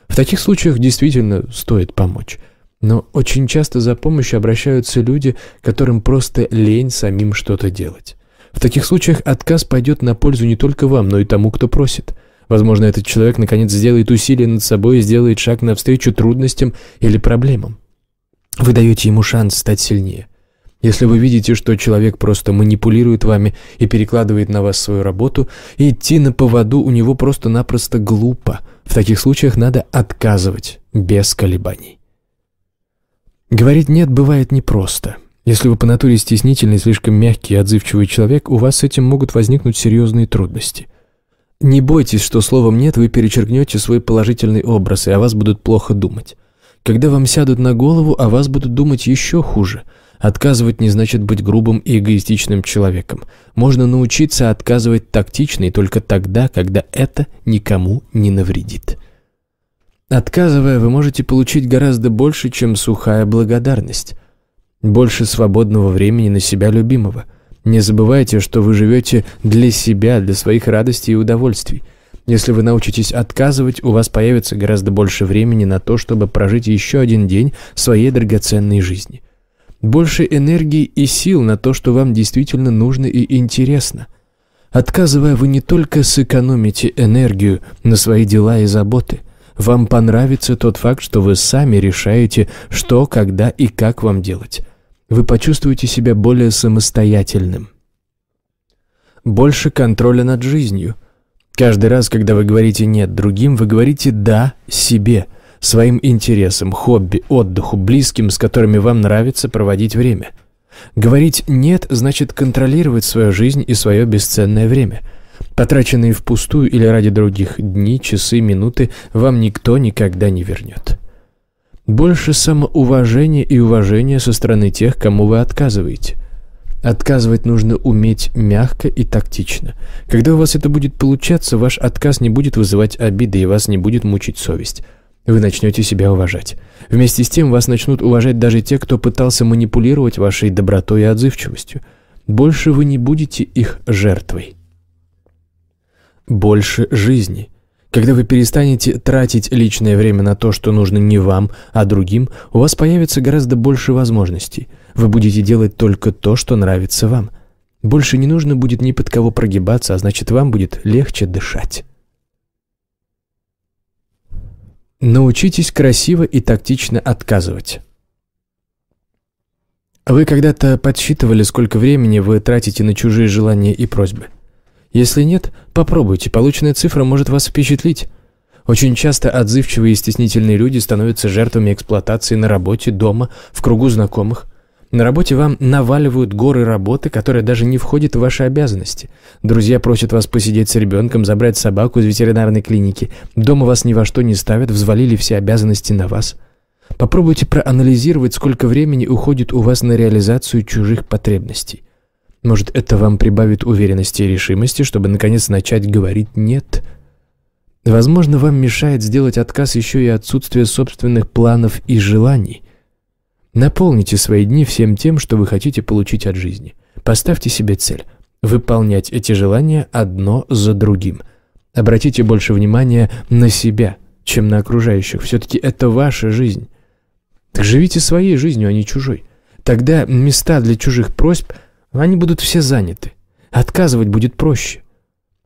В таких случаях действительно стоит помочь. Но очень часто за помощью обращаются люди, которым просто лень самим что-то делать. В таких случаях отказ пойдет на пользу не только вам, но и тому, кто просит – Возможно, этот человек наконец сделает усилие над собой и сделает шаг навстречу трудностям или проблемам. Вы даете ему шанс стать сильнее. Если вы видите, что человек просто манипулирует вами и перекладывает на вас свою работу, идти на поводу у него просто-напросто глупо. В таких случаях надо отказывать без колебаний. Говорить «нет» бывает непросто. Если вы по натуре стеснительный, слишком мягкий и отзывчивый человек, у вас с этим могут возникнуть серьезные трудности – не бойтесь, что словом «нет» вы перечеркнете свой положительный образ, и о вас будут плохо думать. Когда вам сядут на голову, о вас будут думать еще хуже. Отказывать не значит быть грубым и эгоистичным человеком. Можно научиться отказывать тактично и только тогда, когда это никому не навредит. Отказывая, вы можете получить гораздо больше, чем сухая благодарность. Больше свободного времени на себя любимого – не забывайте, что вы живете для себя, для своих радостей и удовольствий. Если вы научитесь отказывать, у вас появится гораздо больше времени на то, чтобы прожить еще один день своей драгоценной жизни. Больше энергии и сил на то, что вам действительно нужно и интересно. Отказывая, вы не только сэкономите энергию на свои дела и заботы. Вам понравится тот факт, что вы сами решаете, что, когда и как вам делать вы почувствуете себя более самостоятельным. Больше контроля над жизнью. Каждый раз, когда вы говорите «нет» другим, вы говорите «да» себе, своим интересам, хобби, отдыху, близким, с которыми вам нравится проводить время. Говорить «нет» значит контролировать свою жизнь и свое бесценное время – Потраченные впустую или ради других дни, часы, минуты вам никто никогда не вернет. Больше самоуважения и уважения со стороны тех, кому вы отказываете. Отказывать нужно уметь мягко и тактично. Когда у вас это будет получаться, ваш отказ не будет вызывать обиды и вас не будет мучить совесть. Вы начнете себя уважать. Вместе с тем вас начнут уважать даже те, кто пытался манипулировать вашей добротой и отзывчивостью. Больше вы не будете их жертвой. Больше жизни – когда вы перестанете тратить личное время на то, что нужно не вам, а другим, у вас появится гораздо больше возможностей. Вы будете делать только то, что нравится вам. Больше не нужно будет ни под кого прогибаться, а значит вам будет легче дышать. Научитесь красиво и тактично отказывать. Вы когда-то подсчитывали, сколько времени вы тратите на чужие желания и просьбы – если нет, попробуйте, полученная цифра может вас впечатлить. Очень часто отзывчивые и стеснительные люди становятся жертвами эксплуатации на работе, дома, в кругу знакомых. На работе вам наваливают горы работы, которая даже не входит в ваши обязанности. Друзья просят вас посидеть с ребенком, забрать собаку из ветеринарной клиники. Дома вас ни во что не ставят, взвалили все обязанности на вас. Попробуйте проанализировать, сколько времени уходит у вас на реализацию чужих потребностей. Может, это вам прибавит уверенности и решимости, чтобы, наконец, начать говорить «нет»? Возможно, вам мешает сделать отказ еще и отсутствие собственных планов и желаний. Наполните свои дни всем тем, что вы хотите получить от жизни. Поставьте себе цель – выполнять эти желания одно за другим. Обратите больше внимания на себя, чем на окружающих. Все-таки это ваша жизнь. Так живите своей жизнью, а не чужой. Тогда места для чужих просьб – они будут все заняты. Отказывать будет проще.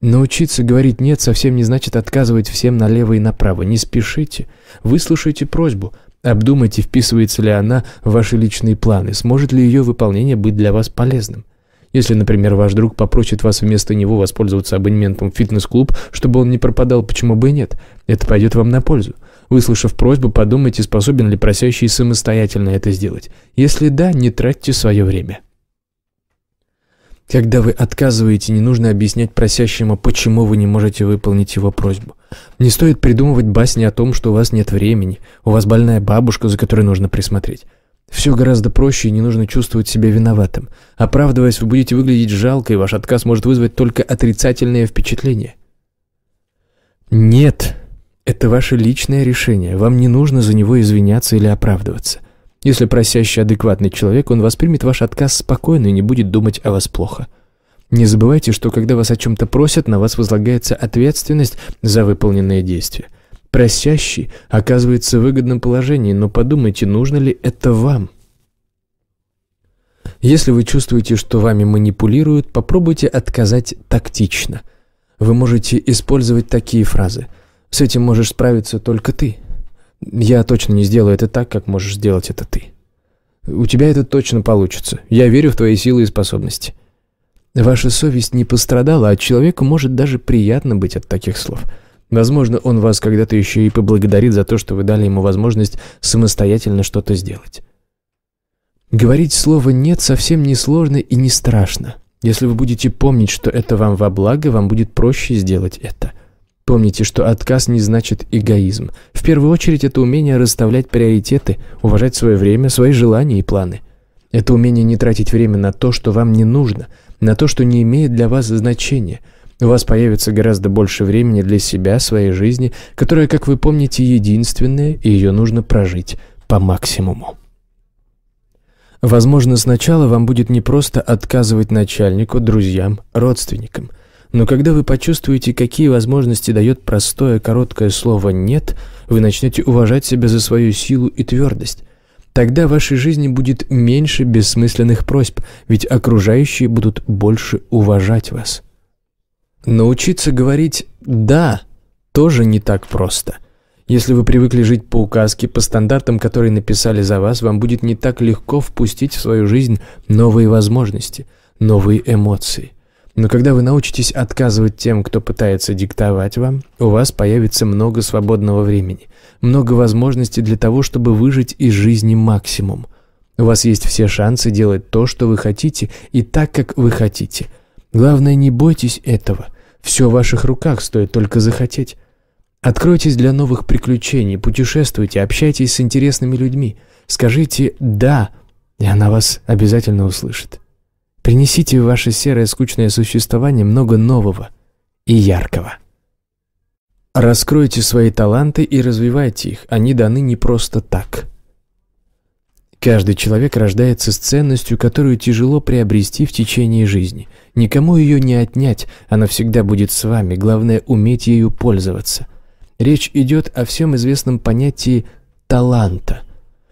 Научиться говорить «нет» совсем не значит отказывать всем налево и направо. Не спешите. Выслушайте просьбу. Обдумайте, вписывается ли она в ваши личные планы. Сможет ли ее выполнение быть для вас полезным. Если, например, ваш друг попросит вас вместо него воспользоваться абонементом в фитнес-клуб, чтобы он не пропадал, почему бы и нет, это пойдет вам на пользу. Выслушав просьбу, подумайте, способен ли просящий самостоятельно это сделать. Если да, не тратьте свое время. Когда вы отказываете, не нужно объяснять просящему, почему вы не можете выполнить его просьбу. Не стоит придумывать басни о том, что у вас нет времени, у вас больная бабушка, за которой нужно присмотреть. Все гораздо проще и не нужно чувствовать себя виноватым. Оправдываясь, вы будете выглядеть жалко, и ваш отказ может вызвать только отрицательное впечатление. Нет, это ваше личное решение, вам не нужно за него извиняться или оправдываться. Если просящий адекватный человек, он воспримет ваш отказ спокойно и не будет думать о вас плохо. Не забывайте, что когда вас о чем-то просят, на вас возлагается ответственность за выполненные действия. Просящий оказывается в выгодном положении, но подумайте, нужно ли это вам. Если вы чувствуете, что вами манипулируют, попробуйте отказать тактично. Вы можете использовать такие фразы. «С этим можешь справиться только ты», я точно не сделаю это так, как можешь сделать это ты. У тебя это точно получится. Я верю в твои силы и способности. Ваша совесть не пострадала, а человеку может даже приятно быть от таких слов. Возможно, он вас когда-то еще и поблагодарит за то, что вы дали ему возможность самостоятельно что-то сделать. Говорить слово «нет» совсем не сложно и не страшно. Если вы будете помнить, что это вам во благо, вам будет проще сделать это – Помните, что отказ не значит эгоизм. В первую очередь это умение расставлять приоритеты, уважать свое время, свои желания и планы. Это умение не тратить время на то, что вам не нужно, на то, что не имеет для вас значения. У вас появится гораздо больше времени для себя, своей жизни, которая, как вы помните, единственная, и ее нужно прожить по максимуму. Возможно, сначала вам будет непросто отказывать начальнику, друзьям, родственникам – но когда вы почувствуете, какие возможности дает простое короткое слово «нет», вы начнете уважать себя за свою силу и твердость. Тогда в вашей жизни будет меньше бессмысленных просьб, ведь окружающие будут больше уважать вас. Научиться говорить «да» тоже не так просто. Если вы привыкли жить по указке, по стандартам, которые написали за вас, вам будет не так легко впустить в свою жизнь новые возможности, новые эмоции – но когда вы научитесь отказывать тем, кто пытается диктовать вам, у вас появится много свободного времени, много возможностей для того, чтобы выжить из жизни максимум. У вас есть все шансы делать то, что вы хотите, и так, как вы хотите. Главное, не бойтесь этого. Все в ваших руках, стоит только захотеть. Откройтесь для новых приключений, путешествуйте, общайтесь с интересными людьми. Скажите «да», и она вас обязательно услышит. Принесите в ваше серое скучное существование много нового и яркого. Раскройте свои таланты и развивайте их, они даны не просто так. Каждый человек рождается с ценностью, которую тяжело приобрести в течение жизни. Никому ее не отнять, она всегда будет с вами, главное уметь ею пользоваться. Речь идет о всем известном понятии «таланта».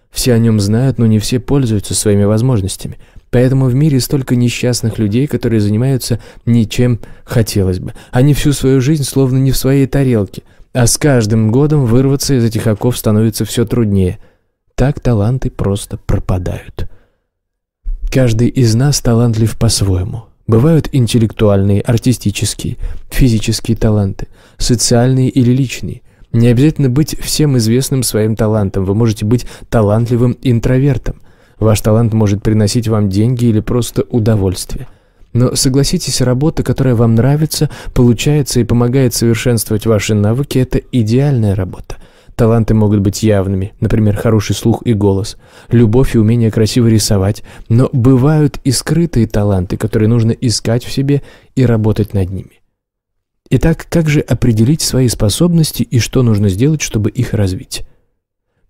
Все о нем знают, но не все пользуются своими возможностями – Поэтому в мире столько несчастных людей, которые занимаются ничем хотелось бы. Они всю свою жизнь словно не в своей тарелке. А с каждым годом вырваться из этих оков становится все труднее. Так таланты просто пропадают. Каждый из нас талантлив по-своему. Бывают интеллектуальные, артистические, физические таланты, социальные или личные – не обязательно быть всем известным своим талантом, вы можете быть талантливым интровертом. Ваш талант может приносить вам деньги или просто удовольствие. Но согласитесь, работа, которая вам нравится, получается и помогает совершенствовать ваши навыки, это идеальная работа. Таланты могут быть явными, например, хороший слух и голос, любовь и умение красиво рисовать, но бывают и скрытые таланты, которые нужно искать в себе и работать над ними. Итак, как же определить свои способности и что нужно сделать, чтобы их развить?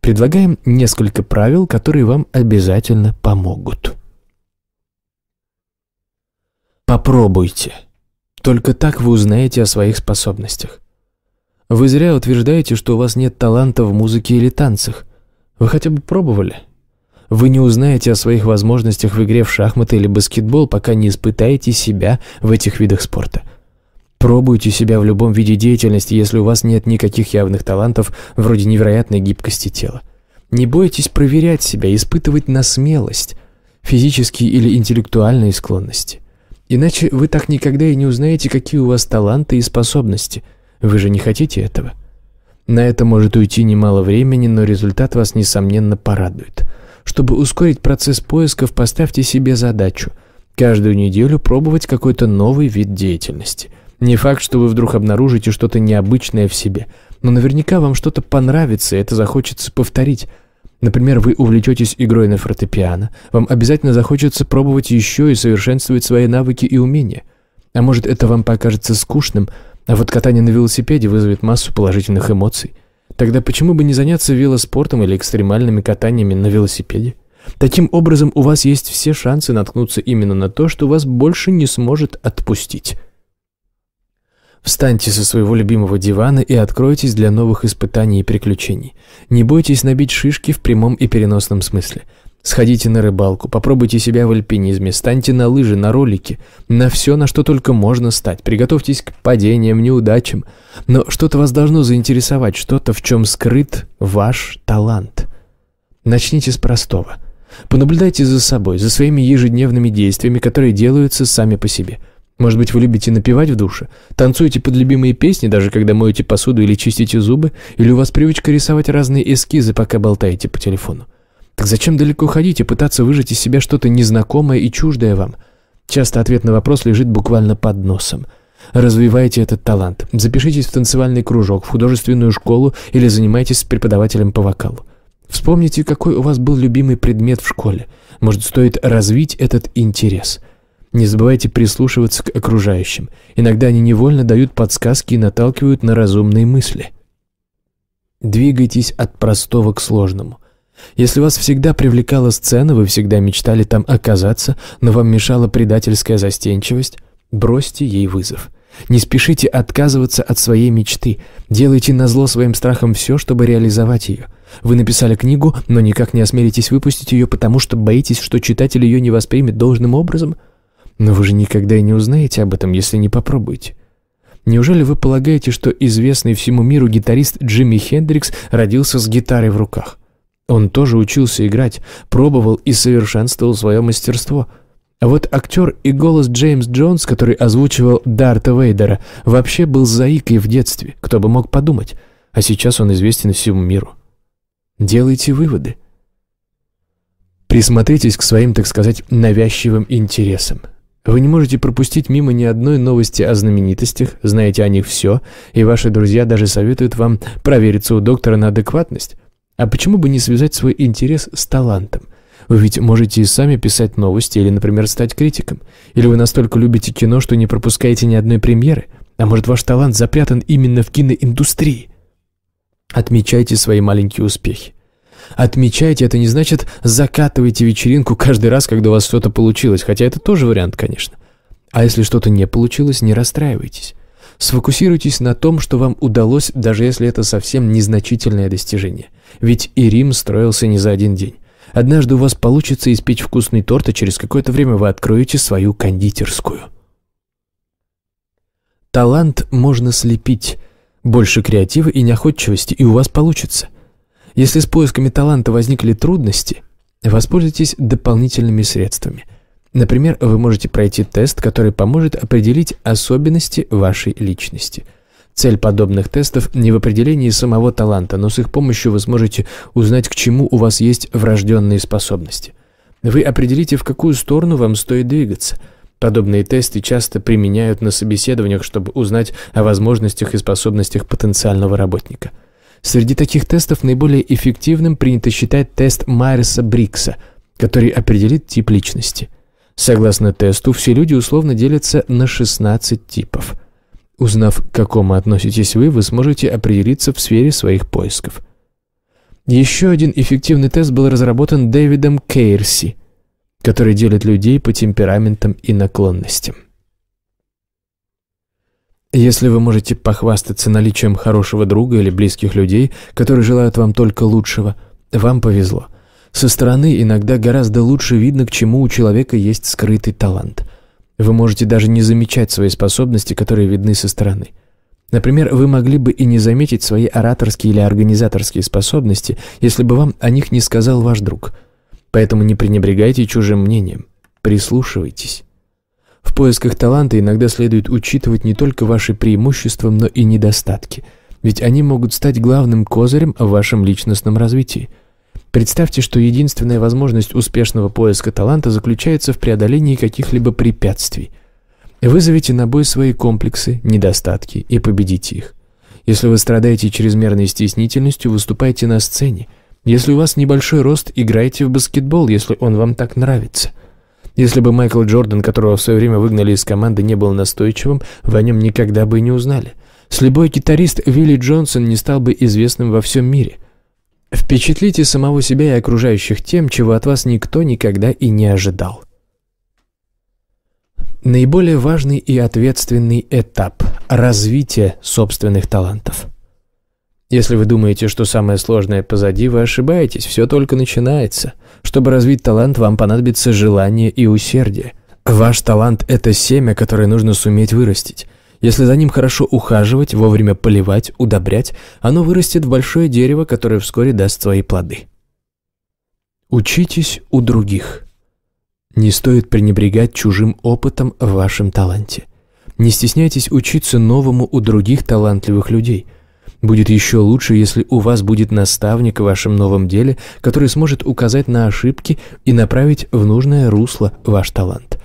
предлагаем несколько правил, которые вам обязательно помогут. Попробуйте. Только так вы узнаете о своих способностях. Вы зря утверждаете, что у вас нет таланта в музыке или танцах. Вы хотя бы пробовали? Вы не узнаете о своих возможностях в игре в шахматы или баскетбол, пока не испытаете себя в этих видах спорта – Пробуйте себя в любом виде деятельности, если у вас нет никаких явных талантов, вроде невероятной гибкости тела. Не бойтесь проверять себя, испытывать на смелость физические или интеллектуальные склонности. Иначе вы так никогда и не узнаете, какие у вас таланты и способности. Вы же не хотите этого. На это может уйти немало времени, но результат вас, несомненно, порадует. Чтобы ускорить процесс поисков, поставьте себе задачу – каждую неделю пробовать какой-то новый вид деятельности – не факт, что вы вдруг обнаружите что-то необычное в себе, но наверняка вам что-то понравится, и это захочется повторить. Например, вы увлечетесь игрой на фортепиано, вам обязательно захочется пробовать еще и совершенствовать свои навыки и умения. А может, это вам покажется скучным, а вот катание на велосипеде вызовет массу положительных эмоций. Тогда почему бы не заняться велоспортом или экстремальными катаниями на велосипеде? Таким образом, у вас есть все шансы наткнуться именно на то, что вас больше не сможет отпустить. Встаньте со своего любимого дивана и откройтесь для новых испытаний и приключений. Не бойтесь набить шишки в прямом и переносном смысле. Сходите на рыбалку, попробуйте себя в альпинизме, станьте на лыжи, на ролики, на все, на что только можно стать. Приготовьтесь к падениям, неудачам. Но что-то вас должно заинтересовать, что-то, в чем скрыт ваш талант. Начните с простого. Понаблюдайте за собой, за своими ежедневными действиями, которые делаются сами по себе – может быть, вы любите напевать в душе? Танцуете под любимые песни, даже когда моете посуду или чистите зубы? Или у вас привычка рисовать разные эскизы, пока болтаете по телефону? Так зачем далеко ходить и пытаться выжать из себя что-то незнакомое и чуждое вам? Часто ответ на вопрос лежит буквально под носом – Развивайте этот талант. Запишитесь в танцевальный кружок, в художественную школу или занимайтесь с преподавателем по вокалу. Вспомните, какой у вас был любимый предмет в школе. Может, стоит развить этот интерес. Не забывайте прислушиваться к окружающим. Иногда они невольно дают подсказки и наталкивают на разумные мысли. Двигайтесь от простого к сложному. Если вас всегда привлекала сцена, вы всегда мечтали там оказаться, но вам мешала предательская застенчивость, бросьте ей вызов. Не спешите отказываться от своей мечты. Делайте назло своим страхам все, чтобы реализовать ее. Вы написали книгу, но никак не осмелитесь выпустить ее, потому что боитесь, что читатель ее не воспримет должным образом – но вы же никогда и не узнаете об этом, если не попробуете. Неужели вы полагаете, что известный всему миру гитарист Джимми Хендрикс родился с гитарой в руках? Он тоже учился играть, пробовал и совершенствовал свое мастерство. А вот актер и голос Джеймс Джонс, который озвучивал Дарта Вейдера, вообще был заикой в детстве, кто бы мог подумать. А сейчас он известен всему миру. Делайте выводы. Присмотритесь к своим, так сказать, навязчивым интересам. Вы не можете пропустить мимо ни одной новости о знаменитостях, знаете о них все, и ваши друзья даже советуют вам провериться у доктора на адекватность. А почему бы не связать свой интерес с талантом? Вы ведь можете и сами писать новости или, например, стать критиком. Или вы настолько любите кино, что не пропускаете ни одной премьеры. А может, ваш талант запрятан именно в киноиндустрии? Отмечайте свои маленькие успехи. Отмечайте, это не значит закатывайте вечеринку каждый раз, когда у вас что-то получилось, хотя это тоже вариант, конечно. А если что-то не получилось, не расстраивайтесь. Сфокусируйтесь на том, что вам удалось, даже если это совсем незначительное достижение. Ведь и Рим строился не за один день. Однажды у вас получится испечь вкусный торт, а через какое-то время вы откроете свою кондитерскую. Талант можно слепить. Больше креатива и неохотчивости, и у вас получится – если с поисками таланта возникли трудности, воспользуйтесь дополнительными средствами. Например, вы можете пройти тест, который поможет определить особенности вашей личности – Цель подобных тестов не в определении самого таланта, но с их помощью вы сможете узнать, к чему у вас есть врожденные способности. Вы определите, в какую сторону вам стоит двигаться. Подобные тесты часто применяют на собеседованиях, чтобы узнать о возможностях и способностях потенциального работника. Среди таких тестов наиболее эффективным принято считать тест Майерса-Брикса, который определит тип личности. Согласно тесту, все люди условно делятся на 16 типов. Узнав, к какому относитесь вы, вы сможете определиться в сфере своих поисков. Еще один эффективный тест был разработан Дэвидом Кейрси, который делит людей по темпераментам и наклонностям. Если вы можете похвастаться наличием хорошего друга или близких людей, которые желают вам только лучшего, вам повезло. Со стороны иногда гораздо лучше видно, к чему у человека есть скрытый талант. Вы можете даже не замечать свои способности, которые видны со стороны. Например, вы могли бы и не заметить свои ораторские или организаторские способности, если бы вам о них не сказал ваш друг. Поэтому не пренебрегайте чужим мнением. Прислушивайтесь. В поисках таланта иногда следует учитывать не только ваши преимущества, но и недостатки, ведь они могут стать главным козырем в вашем личностном развитии. Представьте, что единственная возможность успешного поиска таланта заключается в преодолении каких-либо препятствий. Вызовите на бой свои комплексы, недостатки и победите их. Если вы страдаете чрезмерной стеснительностью, выступайте на сцене. Если у вас небольшой рост, играйте в баскетбол, если он вам так нравится – если бы Майкл Джордан, которого в свое время выгнали из команды, не был настойчивым, вы о нем никогда бы и не узнали. Слепой гитарист Вилли Джонсон не стал бы известным во всем мире. Впечатлите самого себя и окружающих тем, чего от вас никто никогда и не ожидал. Наиболее важный и ответственный этап – развитие собственных талантов – если вы думаете, что самое сложное позади, вы ошибаетесь, все только начинается. Чтобы развить талант, вам понадобится желание и усердие. Ваш талант – это семя, которое нужно суметь вырастить. Если за ним хорошо ухаживать, вовремя поливать, удобрять, оно вырастет в большое дерево, которое вскоре даст свои плоды. Учитесь у других. Не стоит пренебрегать чужим опытом в вашем таланте. Не стесняйтесь учиться новому у других талантливых людей – Будет еще лучше, если у вас будет наставник в вашем новом деле, который сможет указать на ошибки и направить в нужное русло ваш талант.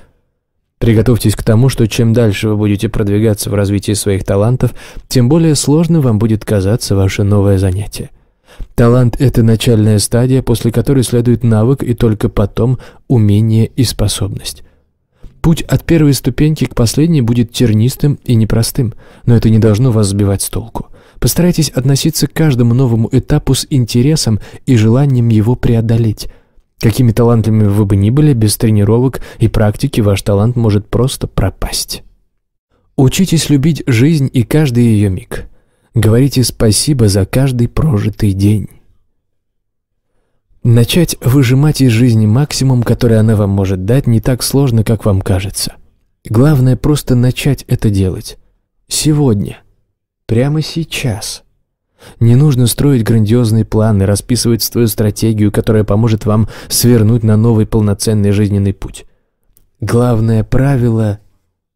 Приготовьтесь к тому, что чем дальше вы будете продвигаться в развитии своих талантов, тем более сложным вам будет казаться ваше новое занятие. Талант – это начальная стадия, после которой следует навык и только потом умение и способность. Путь от первой ступеньки к последней будет тернистым и непростым, но это не должно вас сбивать с толку. Постарайтесь относиться к каждому новому этапу с интересом и желанием его преодолеть. Какими талантливыми вы бы ни были, без тренировок и практики ваш талант может просто пропасть. Учитесь любить жизнь и каждый ее миг. Говорите спасибо за каждый прожитый день. Начать выжимать из жизни максимум, который она вам может дать, не так сложно, как вам кажется. Главное просто начать это делать. Сегодня. Прямо сейчас. Не нужно строить грандиозные планы, расписывать свою стратегию, которая поможет вам свернуть на новый полноценный жизненный путь. Главное правило,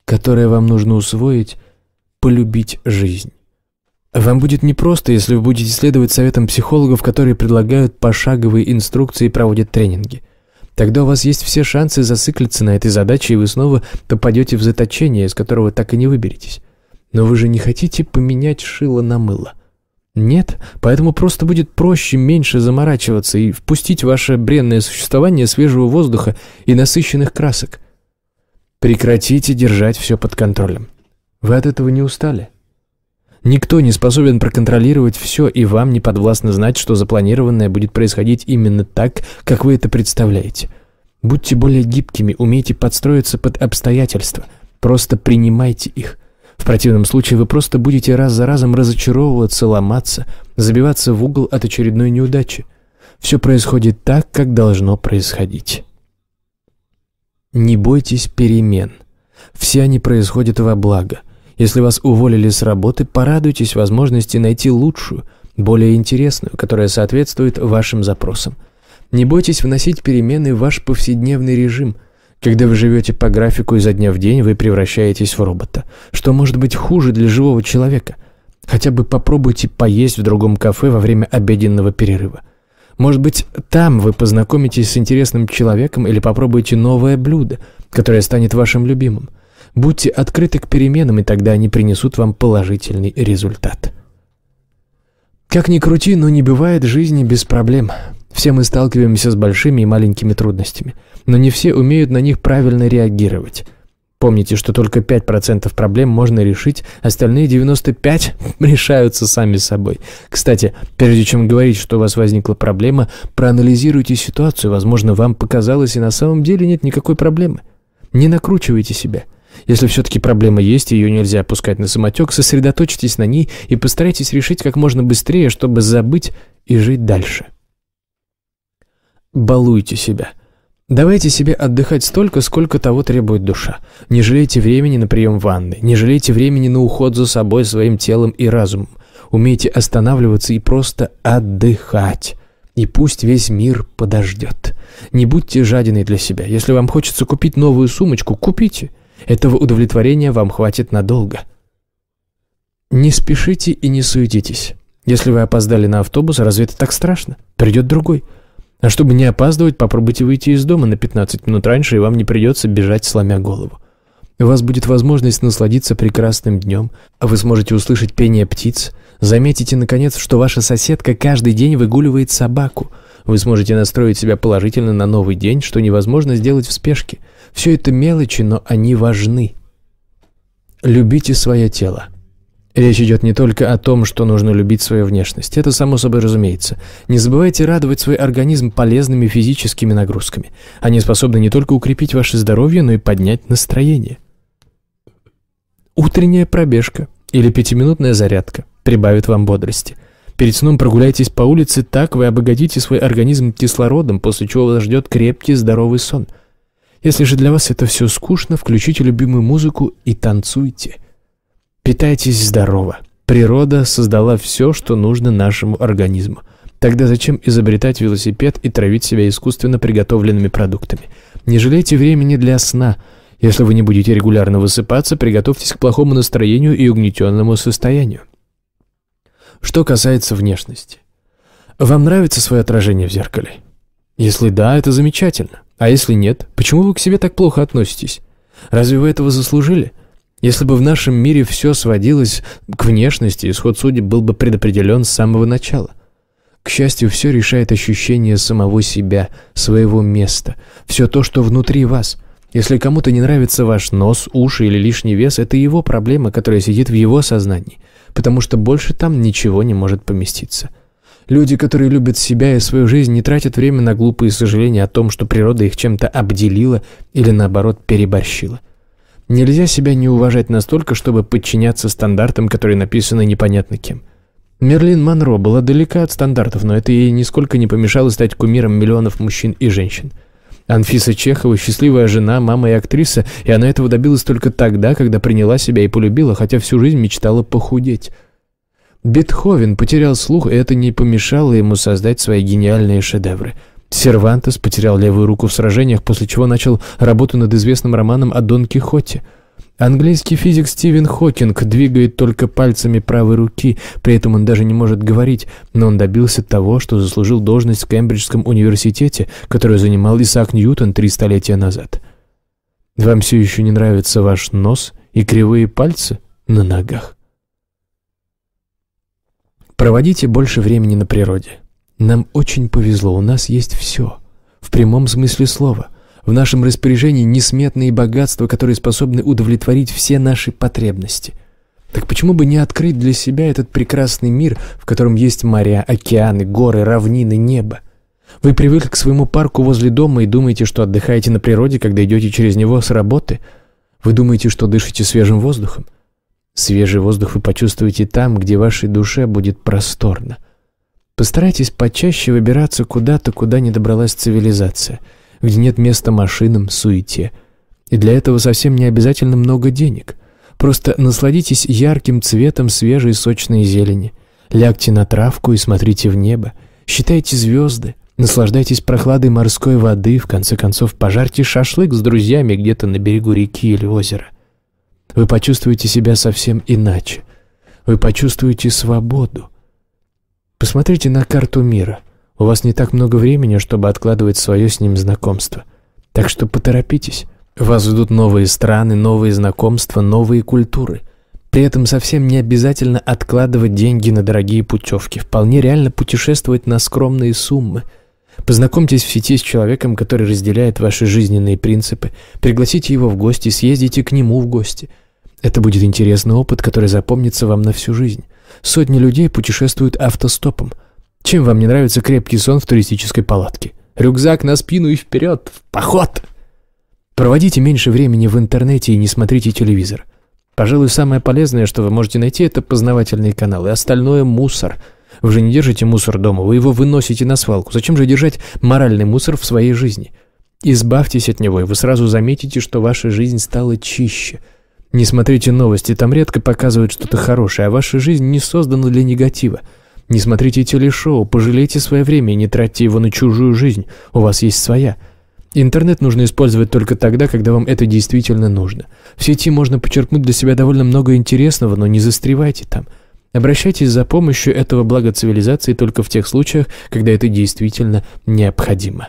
которое вам нужно усвоить – полюбить жизнь. Вам будет непросто, если вы будете следовать советам психологов, которые предлагают пошаговые инструкции и проводят тренинги. Тогда у вас есть все шансы зациклиться на этой задаче, и вы снова попадете в заточение, из которого так и не выберетесь. Но вы же не хотите поменять шило на мыло? Нет, поэтому просто будет проще меньше заморачиваться и впустить ваше бренное существование свежего воздуха и насыщенных красок. Прекратите держать все под контролем. Вы от этого не устали? Никто не способен проконтролировать все, и вам не подвластно знать, что запланированное будет происходить именно так, как вы это представляете. Будьте более гибкими, умейте подстроиться под обстоятельства. Просто принимайте их – в противном случае вы просто будете раз за разом разочаровываться, ломаться, забиваться в угол от очередной неудачи. Все происходит так, как должно происходить. Не бойтесь перемен. Все они происходят во благо. Если вас уволили с работы, порадуйтесь возможности найти лучшую, более интересную, которая соответствует вашим запросам. Не бойтесь вносить перемены в ваш повседневный режим – когда вы живете по графику изо дня в день, вы превращаетесь в робота. Что может быть хуже для живого человека? Хотя бы попробуйте поесть в другом кафе во время обеденного перерыва. Может быть, там вы познакомитесь с интересным человеком или попробуете новое блюдо, которое станет вашим любимым. Будьте открыты к переменам, и тогда они принесут вам положительный результат. Как ни крути, но не бывает жизни без проблем – все мы сталкиваемся с большими и маленькими трудностями, но не все умеют на них правильно реагировать. Помните, что только 5% проблем можно решить, остальные 95% <laughs> решаются сами собой. Кстати, прежде чем говорить, что у вас возникла проблема, проанализируйте ситуацию, возможно, вам показалось, и на самом деле нет никакой проблемы. Не накручивайте себя. Если все-таки проблема есть, и ее нельзя опускать на самотек, сосредоточьтесь на ней и постарайтесь решить как можно быстрее, чтобы забыть и жить дальше балуйте себя. Давайте себе отдыхать столько, сколько того требует душа. Не жалейте времени на прием ванны, не жалейте времени на уход за собой, своим телом и разумом. Умейте останавливаться и просто отдыхать. И пусть весь мир подождет. Не будьте жадины для себя. Если вам хочется купить новую сумочку, купите. Этого удовлетворения вам хватит надолго. Не спешите и не суетитесь. Если вы опоздали на автобус, разве это так страшно? Придет другой. А чтобы не опаздывать, попробуйте выйти из дома на 15 минут раньше, и вам не придется бежать, сломя голову. У вас будет возможность насладиться прекрасным днем, а вы сможете услышать пение птиц. Заметите, наконец, что ваша соседка каждый день выгуливает собаку. Вы сможете настроить себя положительно на новый день, что невозможно сделать в спешке. Все это мелочи, но они важны. Любите свое тело. Речь идет не только о том, что нужно любить свою внешность, это само собой разумеется. Не забывайте радовать свой организм полезными физическими нагрузками. Они способны не только укрепить ваше здоровье, но и поднять настроение. Утренняя пробежка или пятиминутная зарядка прибавит вам бодрости. Перед сном прогуляйтесь по улице, так вы обогатите свой организм кислородом, после чего вас ждет крепкий здоровый сон. Если же для вас это все скучно, включите любимую музыку и танцуйте – Питайтесь здорово. Природа создала все, что нужно нашему организму. Тогда зачем изобретать велосипед и травить себя искусственно приготовленными продуктами? Не жалейте времени для сна. Если вы не будете регулярно высыпаться, приготовьтесь к плохому настроению и угнетенному состоянию. Что касается внешности. Вам нравится свое отражение в зеркале? Если да, это замечательно. А если нет, почему вы к себе так плохо относитесь? Разве вы этого заслужили? Если бы в нашем мире все сводилось к внешности, исход судеб был бы предопределен с самого начала. К счастью, все решает ощущение самого себя, своего места, все то, что внутри вас. Если кому-то не нравится ваш нос, уши или лишний вес, это его проблема, которая сидит в его сознании, потому что больше там ничего не может поместиться. Люди, которые любят себя и свою жизнь, не тратят время на глупые сожаления о том, что природа их чем-то обделила или, наоборот, переборщила. Нельзя себя не уважать настолько, чтобы подчиняться стандартам, которые написаны непонятно кем. Мерлин Монро была далека от стандартов, но это ей нисколько не помешало стать кумиром миллионов мужчин и женщин. Анфиса Чехова – счастливая жена, мама и актриса, и она этого добилась только тогда, когда приняла себя и полюбила, хотя всю жизнь мечтала похудеть. Бетховен потерял слух, и это не помешало ему создать свои гениальные шедевры – Сервантес потерял левую руку в сражениях, после чего начал работу над известным романом о Дон Кихоте. Английский физик Стивен Хокинг двигает только пальцами правой руки, при этом он даже не может говорить, но он добился того, что заслужил должность в Кембриджском университете, которую занимал Исаак Ньютон три столетия назад. Вам все еще не нравится ваш нос и кривые пальцы на ногах? Проводите больше времени на природе. Нам очень повезло, у нас есть все. В прямом смысле слова. В нашем распоряжении несметные богатства, которые способны удовлетворить все наши потребности. Так почему бы не открыть для себя этот прекрасный мир, в котором есть моря, океаны, горы, равнины, небо? Вы привыкли к своему парку возле дома и думаете, что отдыхаете на природе, когда идете через него с работы? Вы думаете, что дышите свежим воздухом? Свежий воздух вы почувствуете там, где вашей душе будет просторно – Постарайтесь почаще выбираться куда-то, куда не добралась цивилизация, где нет места машинам, суете. И для этого совсем не обязательно много денег. Просто насладитесь ярким цветом свежей сочной зелени. Лягте на травку и смотрите в небо. Считайте звезды. Наслаждайтесь прохладой морской воды, в конце концов пожарьте шашлык с друзьями где-то на берегу реки или озера. Вы почувствуете себя совсем иначе. Вы почувствуете свободу. Посмотрите на карту мира. У вас не так много времени, чтобы откладывать свое с ним знакомство. Так что поторопитесь. Вас ждут новые страны, новые знакомства, новые культуры. При этом совсем не обязательно откладывать деньги на дорогие путевки. Вполне реально путешествовать на скромные суммы. Познакомьтесь в сети с человеком, который разделяет ваши жизненные принципы. Пригласите его в гости, съездите к нему в гости. Это будет интересный опыт, который запомнится вам на всю жизнь. Сотни людей путешествуют автостопом. Чем вам не нравится крепкий сон в туристической палатке? Рюкзак на спину и вперед! В поход! Проводите меньше времени в интернете и не смотрите телевизор. Пожалуй, самое полезное, что вы можете найти, это познавательные каналы. Остальное – мусор. Вы же не держите мусор дома, вы его выносите на свалку. Зачем же держать моральный мусор в своей жизни? Избавьтесь от него, и вы сразу заметите, что ваша жизнь стала чище – не смотрите новости, там редко показывают что-то хорошее, а ваша жизнь не создана для негатива. Не смотрите телешоу, пожалейте свое время и не тратьте его на чужую жизнь, у вас есть своя. Интернет нужно использовать только тогда, когда вам это действительно нужно. В сети можно подчеркнуть для себя довольно много интересного, но не застревайте там. Обращайтесь за помощью этого блага цивилизации только в тех случаях, когда это действительно необходимо.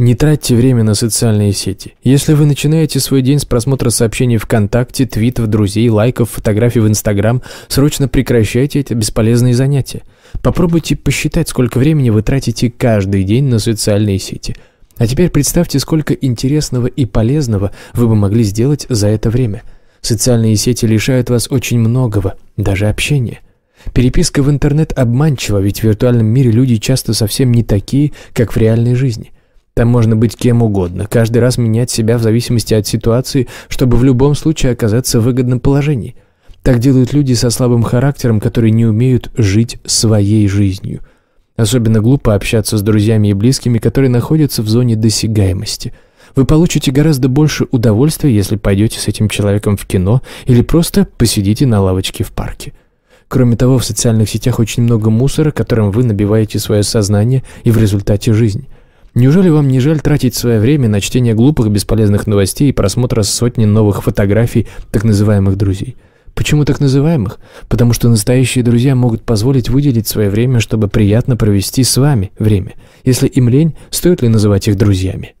Не тратьте время на социальные сети. Если вы начинаете свой день с просмотра сообщений ВКонтакте, твитов, друзей, лайков, фотографий в Инстаграм, срочно прекращайте эти бесполезные занятия. Попробуйте посчитать, сколько времени вы тратите каждый день на социальные сети. А теперь представьте, сколько интересного и полезного вы бы могли сделать за это время. Социальные сети лишают вас очень многого, даже общения. Переписка в интернет обманчива, ведь в виртуальном мире люди часто совсем не такие, как в реальной жизни – там можно быть кем угодно, каждый раз менять себя в зависимости от ситуации, чтобы в любом случае оказаться в выгодном положении. Так делают люди со слабым характером, которые не умеют жить своей жизнью. Особенно глупо общаться с друзьями и близкими, которые находятся в зоне досягаемости. Вы получите гораздо больше удовольствия, если пойдете с этим человеком в кино или просто посидите на лавочке в парке. Кроме того, в социальных сетях очень много мусора, которым вы набиваете свое сознание и в результате жизнь. Неужели вам не жаль тратить свое время на чтение глупых, бесполезных новостей и просмотра сотни новых фотографий так называемых друзей? Почему так называемых? Потому что настоящие друзья могут позволить выделить свое время, чтобы приятно провести с вами время. Если им лень, стоит ли называть их друзьями?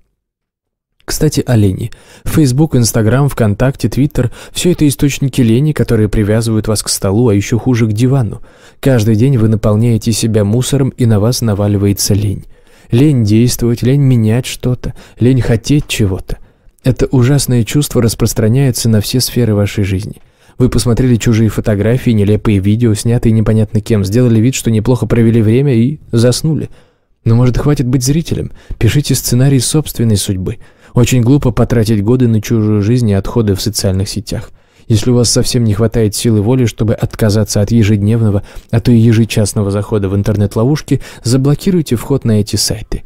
Кстати, о лени. Facebook, Instagram, ВКонтакте, Twitter – все это источники лени, которые привязывают вас к столу, а еще хуже – к дивану. Каждый день вы наполняете себя мусором, и на вас наваливается лень. Лень действовать, лень менять что-то, лень хотеть чего-то. Это ужасное чувство распространяется на все сферы вашей жизни. Вы посмотрели чужие фотографии, нелепые видео, снятые непонятно кем, сделали вид, что неплохо провели время и заснули. Но, может, хватит быть зрителем? Пишите сценарий собственной судьбы. Очень глупо потратить годы на чужую жизнь и отходы в социальных сетях. Если у вас совсем не хватает силы воли, чтобы отказаться от ежедневного, а то и ежечасного захода в интернет-ловушки, заблокируйте вход на эти сайты.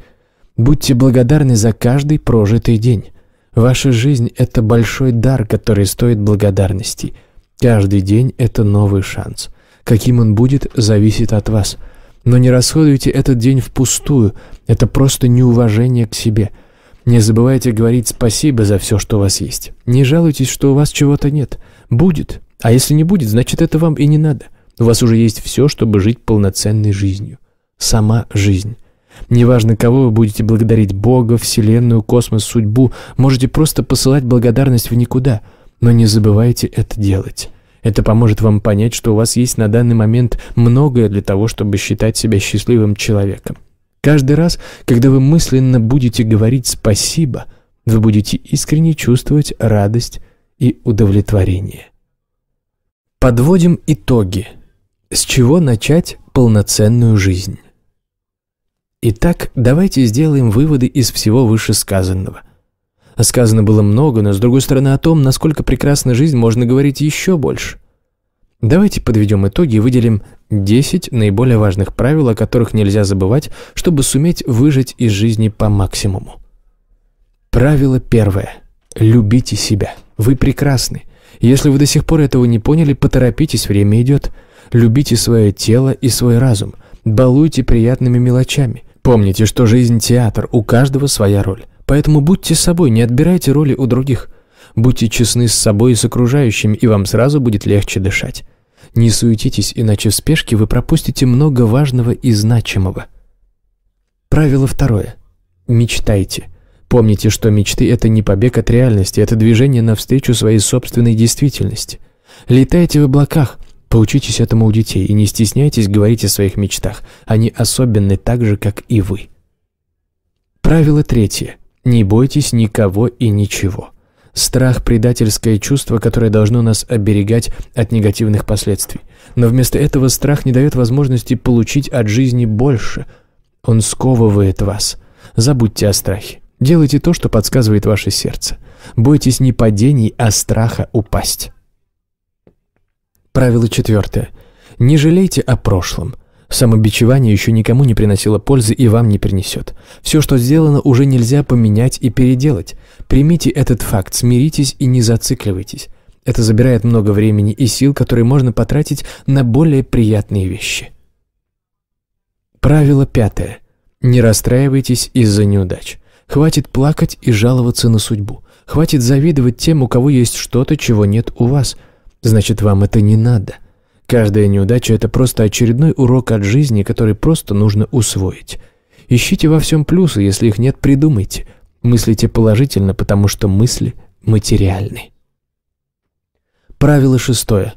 Будьте благодарны за каждый прожитый день. Ваша жизнь – это большой дар, который стоит благодарности. Каждый день – это новый шанс. Каким он будет, зависит от вас. Но не расходуйте этот день впустую. Это просто неуважение к себе – не забывайте говорить спасибо за все, что у вас есть. Не жалуйтесь, что у вас чего-то нет. Будет. А если не будет, значит, это вам и не надо. У вас уже есть все, чтобы жить полноценной жизнью. Сама жизнь. Неважно, кого вы будете благодарить, Бога, Вселенную, космос, судьбу, можете просто посылать благодарность в никуда, но не забывайте это делать. Это поможет вам понять, что у вас есть на данный момент многое для того, чтобы считать себя счастливым человеком. Каждый раз, когда вы мысленно будете говорить «спасибо», вы будете искренне чувствовать радость и удовлетворение. Подводим итоги. С чего начать полноценную жизнь? Итак, давайте сделаем выводы из всего вышесказанного. Сказано было много, но с другой стороны о том, насколько прекрасна жизнь, можно говорить еще больше. Давайте подведем итоги и выделим 10 наиболее важных правил, о которых нельзя забывать, чтобы суметь выжить из жизни по максимуму. Правило первое. Любите себя. Вы прекрасны. Если вы до сих пор этого не поняли, поторопитесь, время идет. Любите свое тело и свой разум. Балуйте приятными мелочами. Помните, что жизнь – театр, у каждого своя роль. Поэтому будьте собой, не отбирайте роли у других. Будьте честны с собой и с окружающими, и вам сразу будет легче дышать. Не суетитесь, иначе в спешке вы пропустите много важного и значимого. Правило второе. Мечтайте. Помните, что мечты – это не побег от реальности, это движение навстречу своей собственной действительности. Летайте в облаках, поучитесь этому у детей и не стесняйтесь говорить о своих мечтах. Они особенны так же, как и вы. Правило третье. Не бойтесь никого и ничего. Страх – предательское чувство, которое должно нас оберегать от негативных последствий. Но вместо этого страх не дает возможности получить от жизни больше. Он сковывает вас. Забудьте о страхе. Делайте то, что подсказывает ваше сердце. Бойтесь не падений, а страха упасть. Правило четвертое. Не жалейте о прошлом. Самобичевание еще никому не приносило пользы и вам не принесет. Все, что сделано, уже нельзя поменять и переделать. Примите этот факт, смиритесь и не зацикливайтесь. Это забирает много времени и сил, которые можно потратить на более приятные вещи. Правило пятое. Не расстраивайтесь из-за неудач. Хватит плакать и жаловаться на судьбу. Хватит завидовать тем, у кого есть что-то, чего нет у вас. Значит, вам это не надо. Каждая неудача – это просто очередной урок от жизни, который просто нужно усвоить. Ищите во всем плюсы, если их нет, придумайте. Мыслите положительно, потому что мысли материальны. Правило шестое.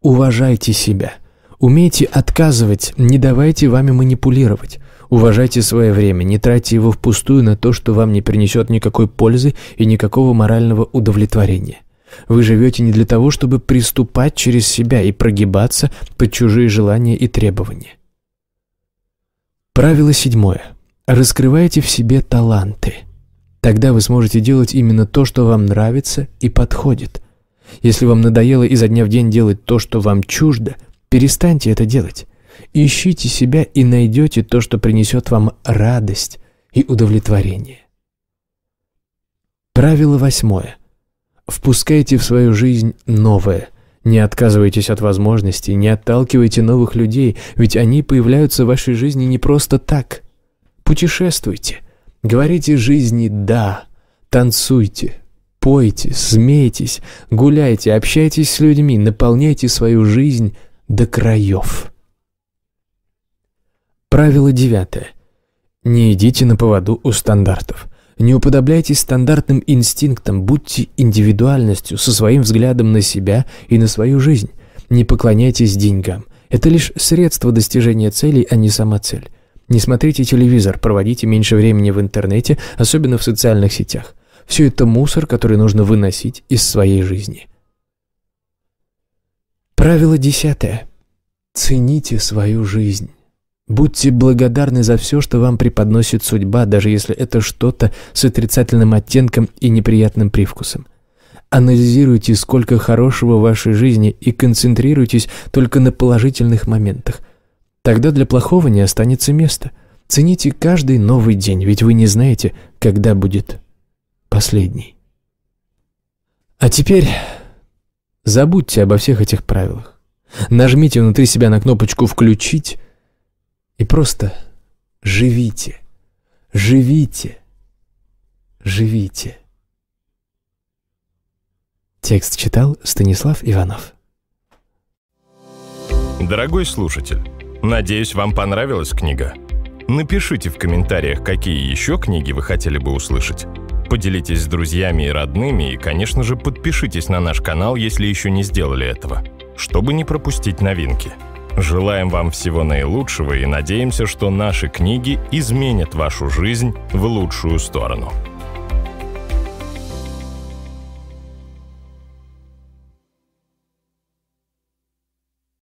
Уважайте себя. Умейте отказывать, не давайте вами манипулировать. Уважайте свое время, не тратьте его впустую на то, что вам не принесет никакой пользы и никакого морального удовлетворения. Вы живете не для того, чтобы приступать через себя и прогибаться под чужие желания и требования. Правило седьмое. Раскрывайте в себе таланты. Тогда вы сможете делать именно то, что вам нравится и подходит. Если вам надоело изо дня в день делать то, что вам чуждо, перестаньте это делать. Ищите себя и найдете то, что принесет вам радость и удовлетворение. Правило восьмое. Впускайте в свою жизнь новое. Не отказывайтесь от возможностей, не отталкивайте новых людей, ведь они появляются в вашей жизни не просто так. Путешествуйте. Говорите жизни «да». Танцуйте, пойте, смейтесь, гуляйте, общайтесь с людьми, наполняйте свою жизнь до краев. Правило девятое. Не идите на поводу у стандартов – не уподобляйтесь стандартным инстинктам, будьте индивидуальностью со своим взглядом на себя и на свою жизнь. Не поклоняйтесь деньгам. Это лишь средство достижения целей, а не сама цель. Не смотрите телевизор, проводите меньше времени в интернете, особенно в социальных сетях. Все это мусор, который нужно выносить из своей жизни. Правило десятое. Цените свою жизнь. Будьте благодарны за все, что вам преподносит судьба, даже если это что-то с отрицательным оттенком и неприятным привкусом. Анализируйте, сколько хорошего в вашей жизни, и концентрируйтесь только на положительных моментах. Тогда для плохого не останется места. Цените каждый новый день, ведь вы не знаете, когда будет последний. А теперь забудьте обо всех этих правилах. Нажмите внутри себя на кнопочку «Включить», и просто живите, живите, живите. Текст читал Станислав Иванов. Дорогой слушатель, надеюсь, вам понравилась книга. Напишите в комментариях, какие еще книги вы хотели бы услышать. Поделитесь с друзьями и родными, и, конечно же, подпишитесь на наш канал, если еще не сделали этого, чтобы не пропустить новинки. Желаем вам всего наилучшего и надеемся, что наши книги изменят вашу жизнь в лучшую сторону.